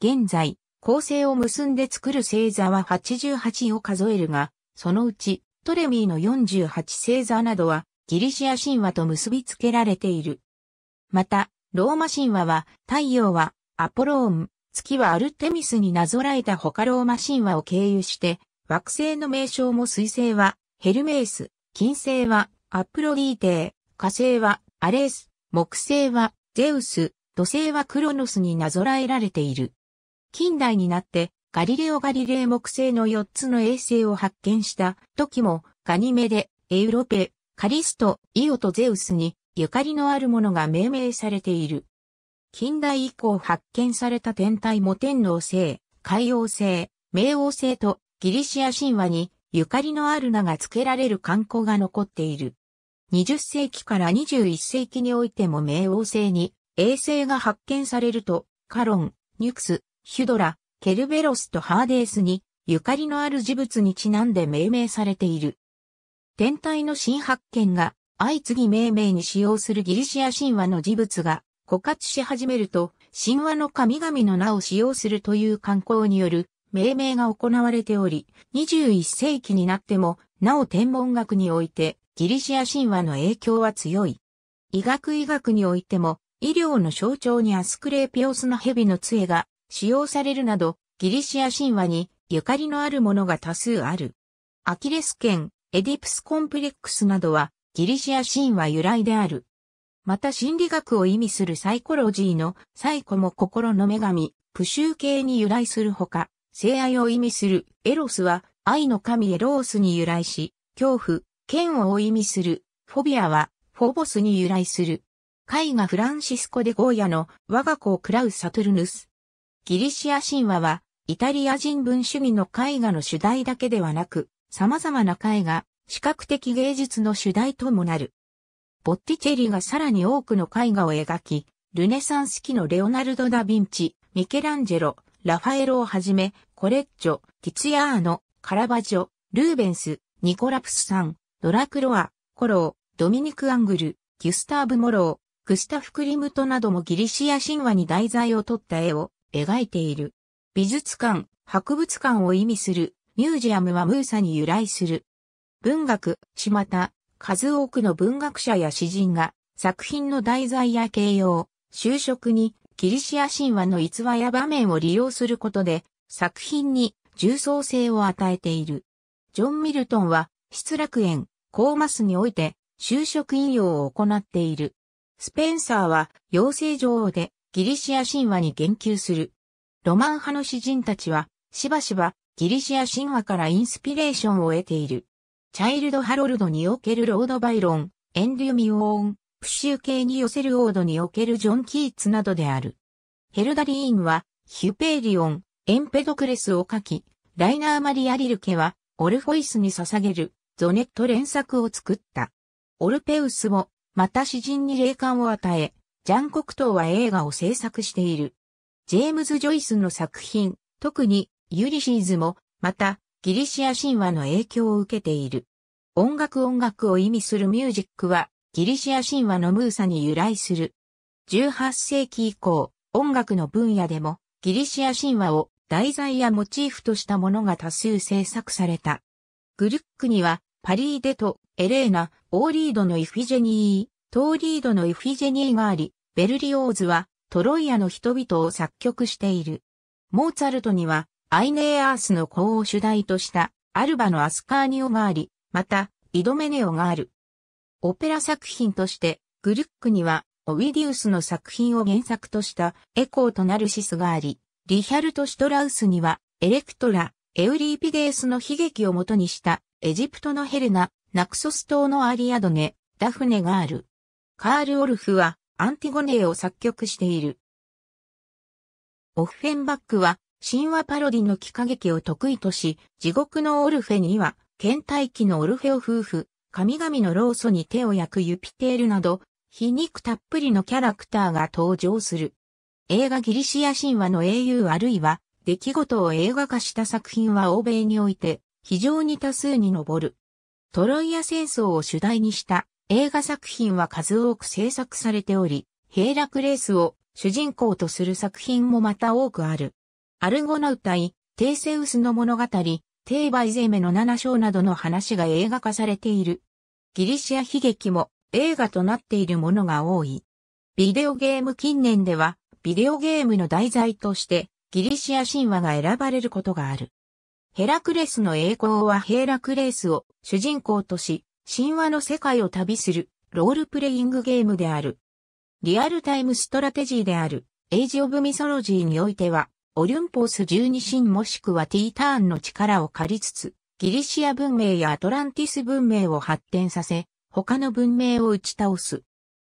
現在、構成を結んで作る星座は88を数えるが、そのうちトレミーの48星座などはギリシア神話と結びつけられている。また、ローマ神話は太陽はアポローン、月はアルテミスになぞらえた他ローマ神話を経由して、惑星の名称も水星はヘルメース、金星はアプロディーテー、火星はアレース、木星はゼウス、土星はクロノスになぞらえられている。近代になってガリレオ・ガリレイ木星の4つの衛星を発見した時もガニメデ、エウロペ、カリスト、イオとゼウスにゆかりのあるものが命名されている。近代以降発見された天体も天皇星、海王星、冥王星とギリシア神話にゆかりのある名が付けられる観光が残っている。20世紀から21世紀においても冥王星に衛星が発見されると、カロン、ニュクス、ヒュドラ、ケルベロスとハーデースに、ゆかりのある事物にちなんで命名されている。天体の新発見が相次ぎ命名に使用するギリシア神話の事物が枯渇し始めると、神話の神々の名を使用するという観光による命名が行われており、21世紀になっても、なお天文学において、ギリシア神話の影響は強い。医学医学においても、医療の象徴にアスクレーピオスの蛇の杖が使用されるなど、ギリシア神話にゆかりのあるものが多数ある。アキレス腱、エディプスコンプレックスなどは、ギリシア神話由来である。また心理学を意味するサイコロジーのサイコも心の女神、プシュー系に由来するほか、性愛を意味するエロスは愛の神エロースに由来し、恐怖、剣を意味する、フォビアは、フォボスに由来する。絵画フランシスコ・デ・ゴーヤの我が子を喰らうサトルヌス。ギリシア神話は、イタリア人文主義の絵画の主題だけではなく、様々な絵画、視覚的芸術の主題ともなる。ボッティチェリがさらに多くの絵画を描き、ルネサンス期のレオナルド・ダ・ヴィンチ、ミケランジェロ、ラファエロをはじめ、コレッジョ、ティツヤーノ、カラバジョ、ルーベンス、ニコラプスさん、ドラクロア、コロー、ドミニク・アングル、ギュスターブ・モロー、グスタフ・クリムトなどもギリシア神話に題材を取った絵を描いている。美術館、博物館を意味する、ミュージアムはムーサに由来する。文学、また、数多くの文学者や詩人が作品の題材や形容、就職にギリシア神話の逸話や場面を利用することで作品に重層性を与えている。ジョン・ミルトンは失楽園、コーマスにおいて、就職引用を行っている。スペンサーは、妖精女王で、ギリシア神話に言及する。ロマン派の詩人たちは、しばしば、ギリシア神話からインスピレーションを得ている。チャイルド・ハロルドにおけるロード・バイロン、エンデュ・ミオーン、プシュー系に寄せるオードにおけるジョン・キーツなどである。ヘルダリーンは、ヒュペーリオン、エンペドクレスを書き、ライナー・マリア・リルケは、オルフォイスに捧げる、ゾネット連作を作った。オルペウスも、また詩人に霊感を与え、ジャン・コクトーは映画を制作している。ジェームズ・ジョイスの作品、特にユリシーズも、またギリシア神話の影響を受けている。音楽音楽を意味するミュージックは、ギリシア神話のムーサに由来する。18世紀以降、音楽の分野でも、ギリシア神話を題材やモチーフとしたものが多数制作された。グルックには、パリーデとエレーナ、オーリードのイフィジェニー、トーリードのイフィジェニーがあり、ベルリオーズはトロイアの人々を作曲している。モーツァルトにはアイネーアースの子を主題としたアルバのアスカーニオがあり、またイドメネオがある。オペラ作品としてグルックにはオビディウスの作品を原作としたエコーとナルシスがあり、リヒャルト・シュトラウスにはエレクトラ、エウリーピデースの悲劇をもとにしたエジプトのヘルナ、ナクソス島のアリアドネ、ダフネがある。カール・オルフはアンティゴネーを作曲している。オッフェンバックは神話パロディの喜歌劇を得意とし、地獄のオルフェには、倦怠期のオルフェオ夫婦、神々の老祖に手を焼くユピテールなど、皮肉たっぷりのキャラクターが登場する。映画ギリシア神話の英雄あるいは、出来事を映画化した作品は欧米において、非常に多数に上る。トロイア戦争を主題にした映画作品は数多く制作されており、ヘイラクレースを主人公とする作品もまた多くある。アルゴナウタイ、テイセウスの物語、テイバイゼメの七章などの話が映画化されている。ギリシア悲劇も映画となっているものが多い。ビデオゲーム近年では、ビデオゲームの題材として、ギリシア神話が選ばれることがある。ヘラクレスの栄光はヘラクレスを主人公とし、神話の世界を旅するロールプレイングゲームである。リアルタイムストラテジーであるエイジ・オブ・ミソロジーにおいては、オリュンポース12神もしくは T ターンの力を借りつつ、ギリシア文明やアトランティス文明を発展させ、他の文明を打ち倒す。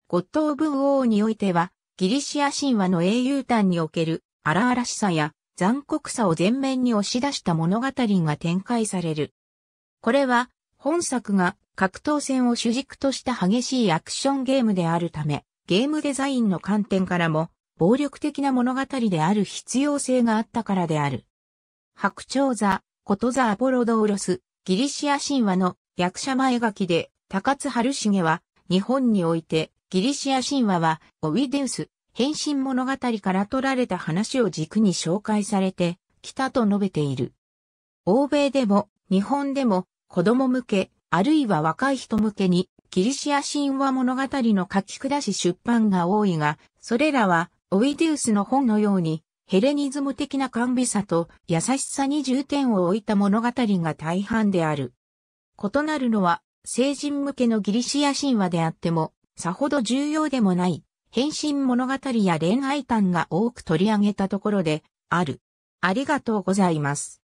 ゴッド・オブ・ウォーにおいては、ギリシア神話の英雄譚における荒々しさや残酷さを前面に押し出した物語が展開される。これは本作が格闘戦を主軸とした激しいアクションゲームであるため、ゲームデザインの観点からも暴力的な物語である必要性があったからである。白鳥座、ことザアポロドーロス、ギリシア神話の役者前書きで、高津春重は、日本において、ギリシア神話は、オウィデウス、変身物語から取られた話を軸に紹介されてきたと述べている。欧米でも日本でも子供向けあるいは若い人向けにギリシア神話物語の書き下し出版が多いが、それらはオイデウスの本のようにヘレニズム的な甘美さと優しさに重点を置いた物語が大半である。異なるのは成人向けのギリシア神話であってもさほど重要でもない変身物語や恋愛譚が多く取り上げたところで、ある。ありがとうございます。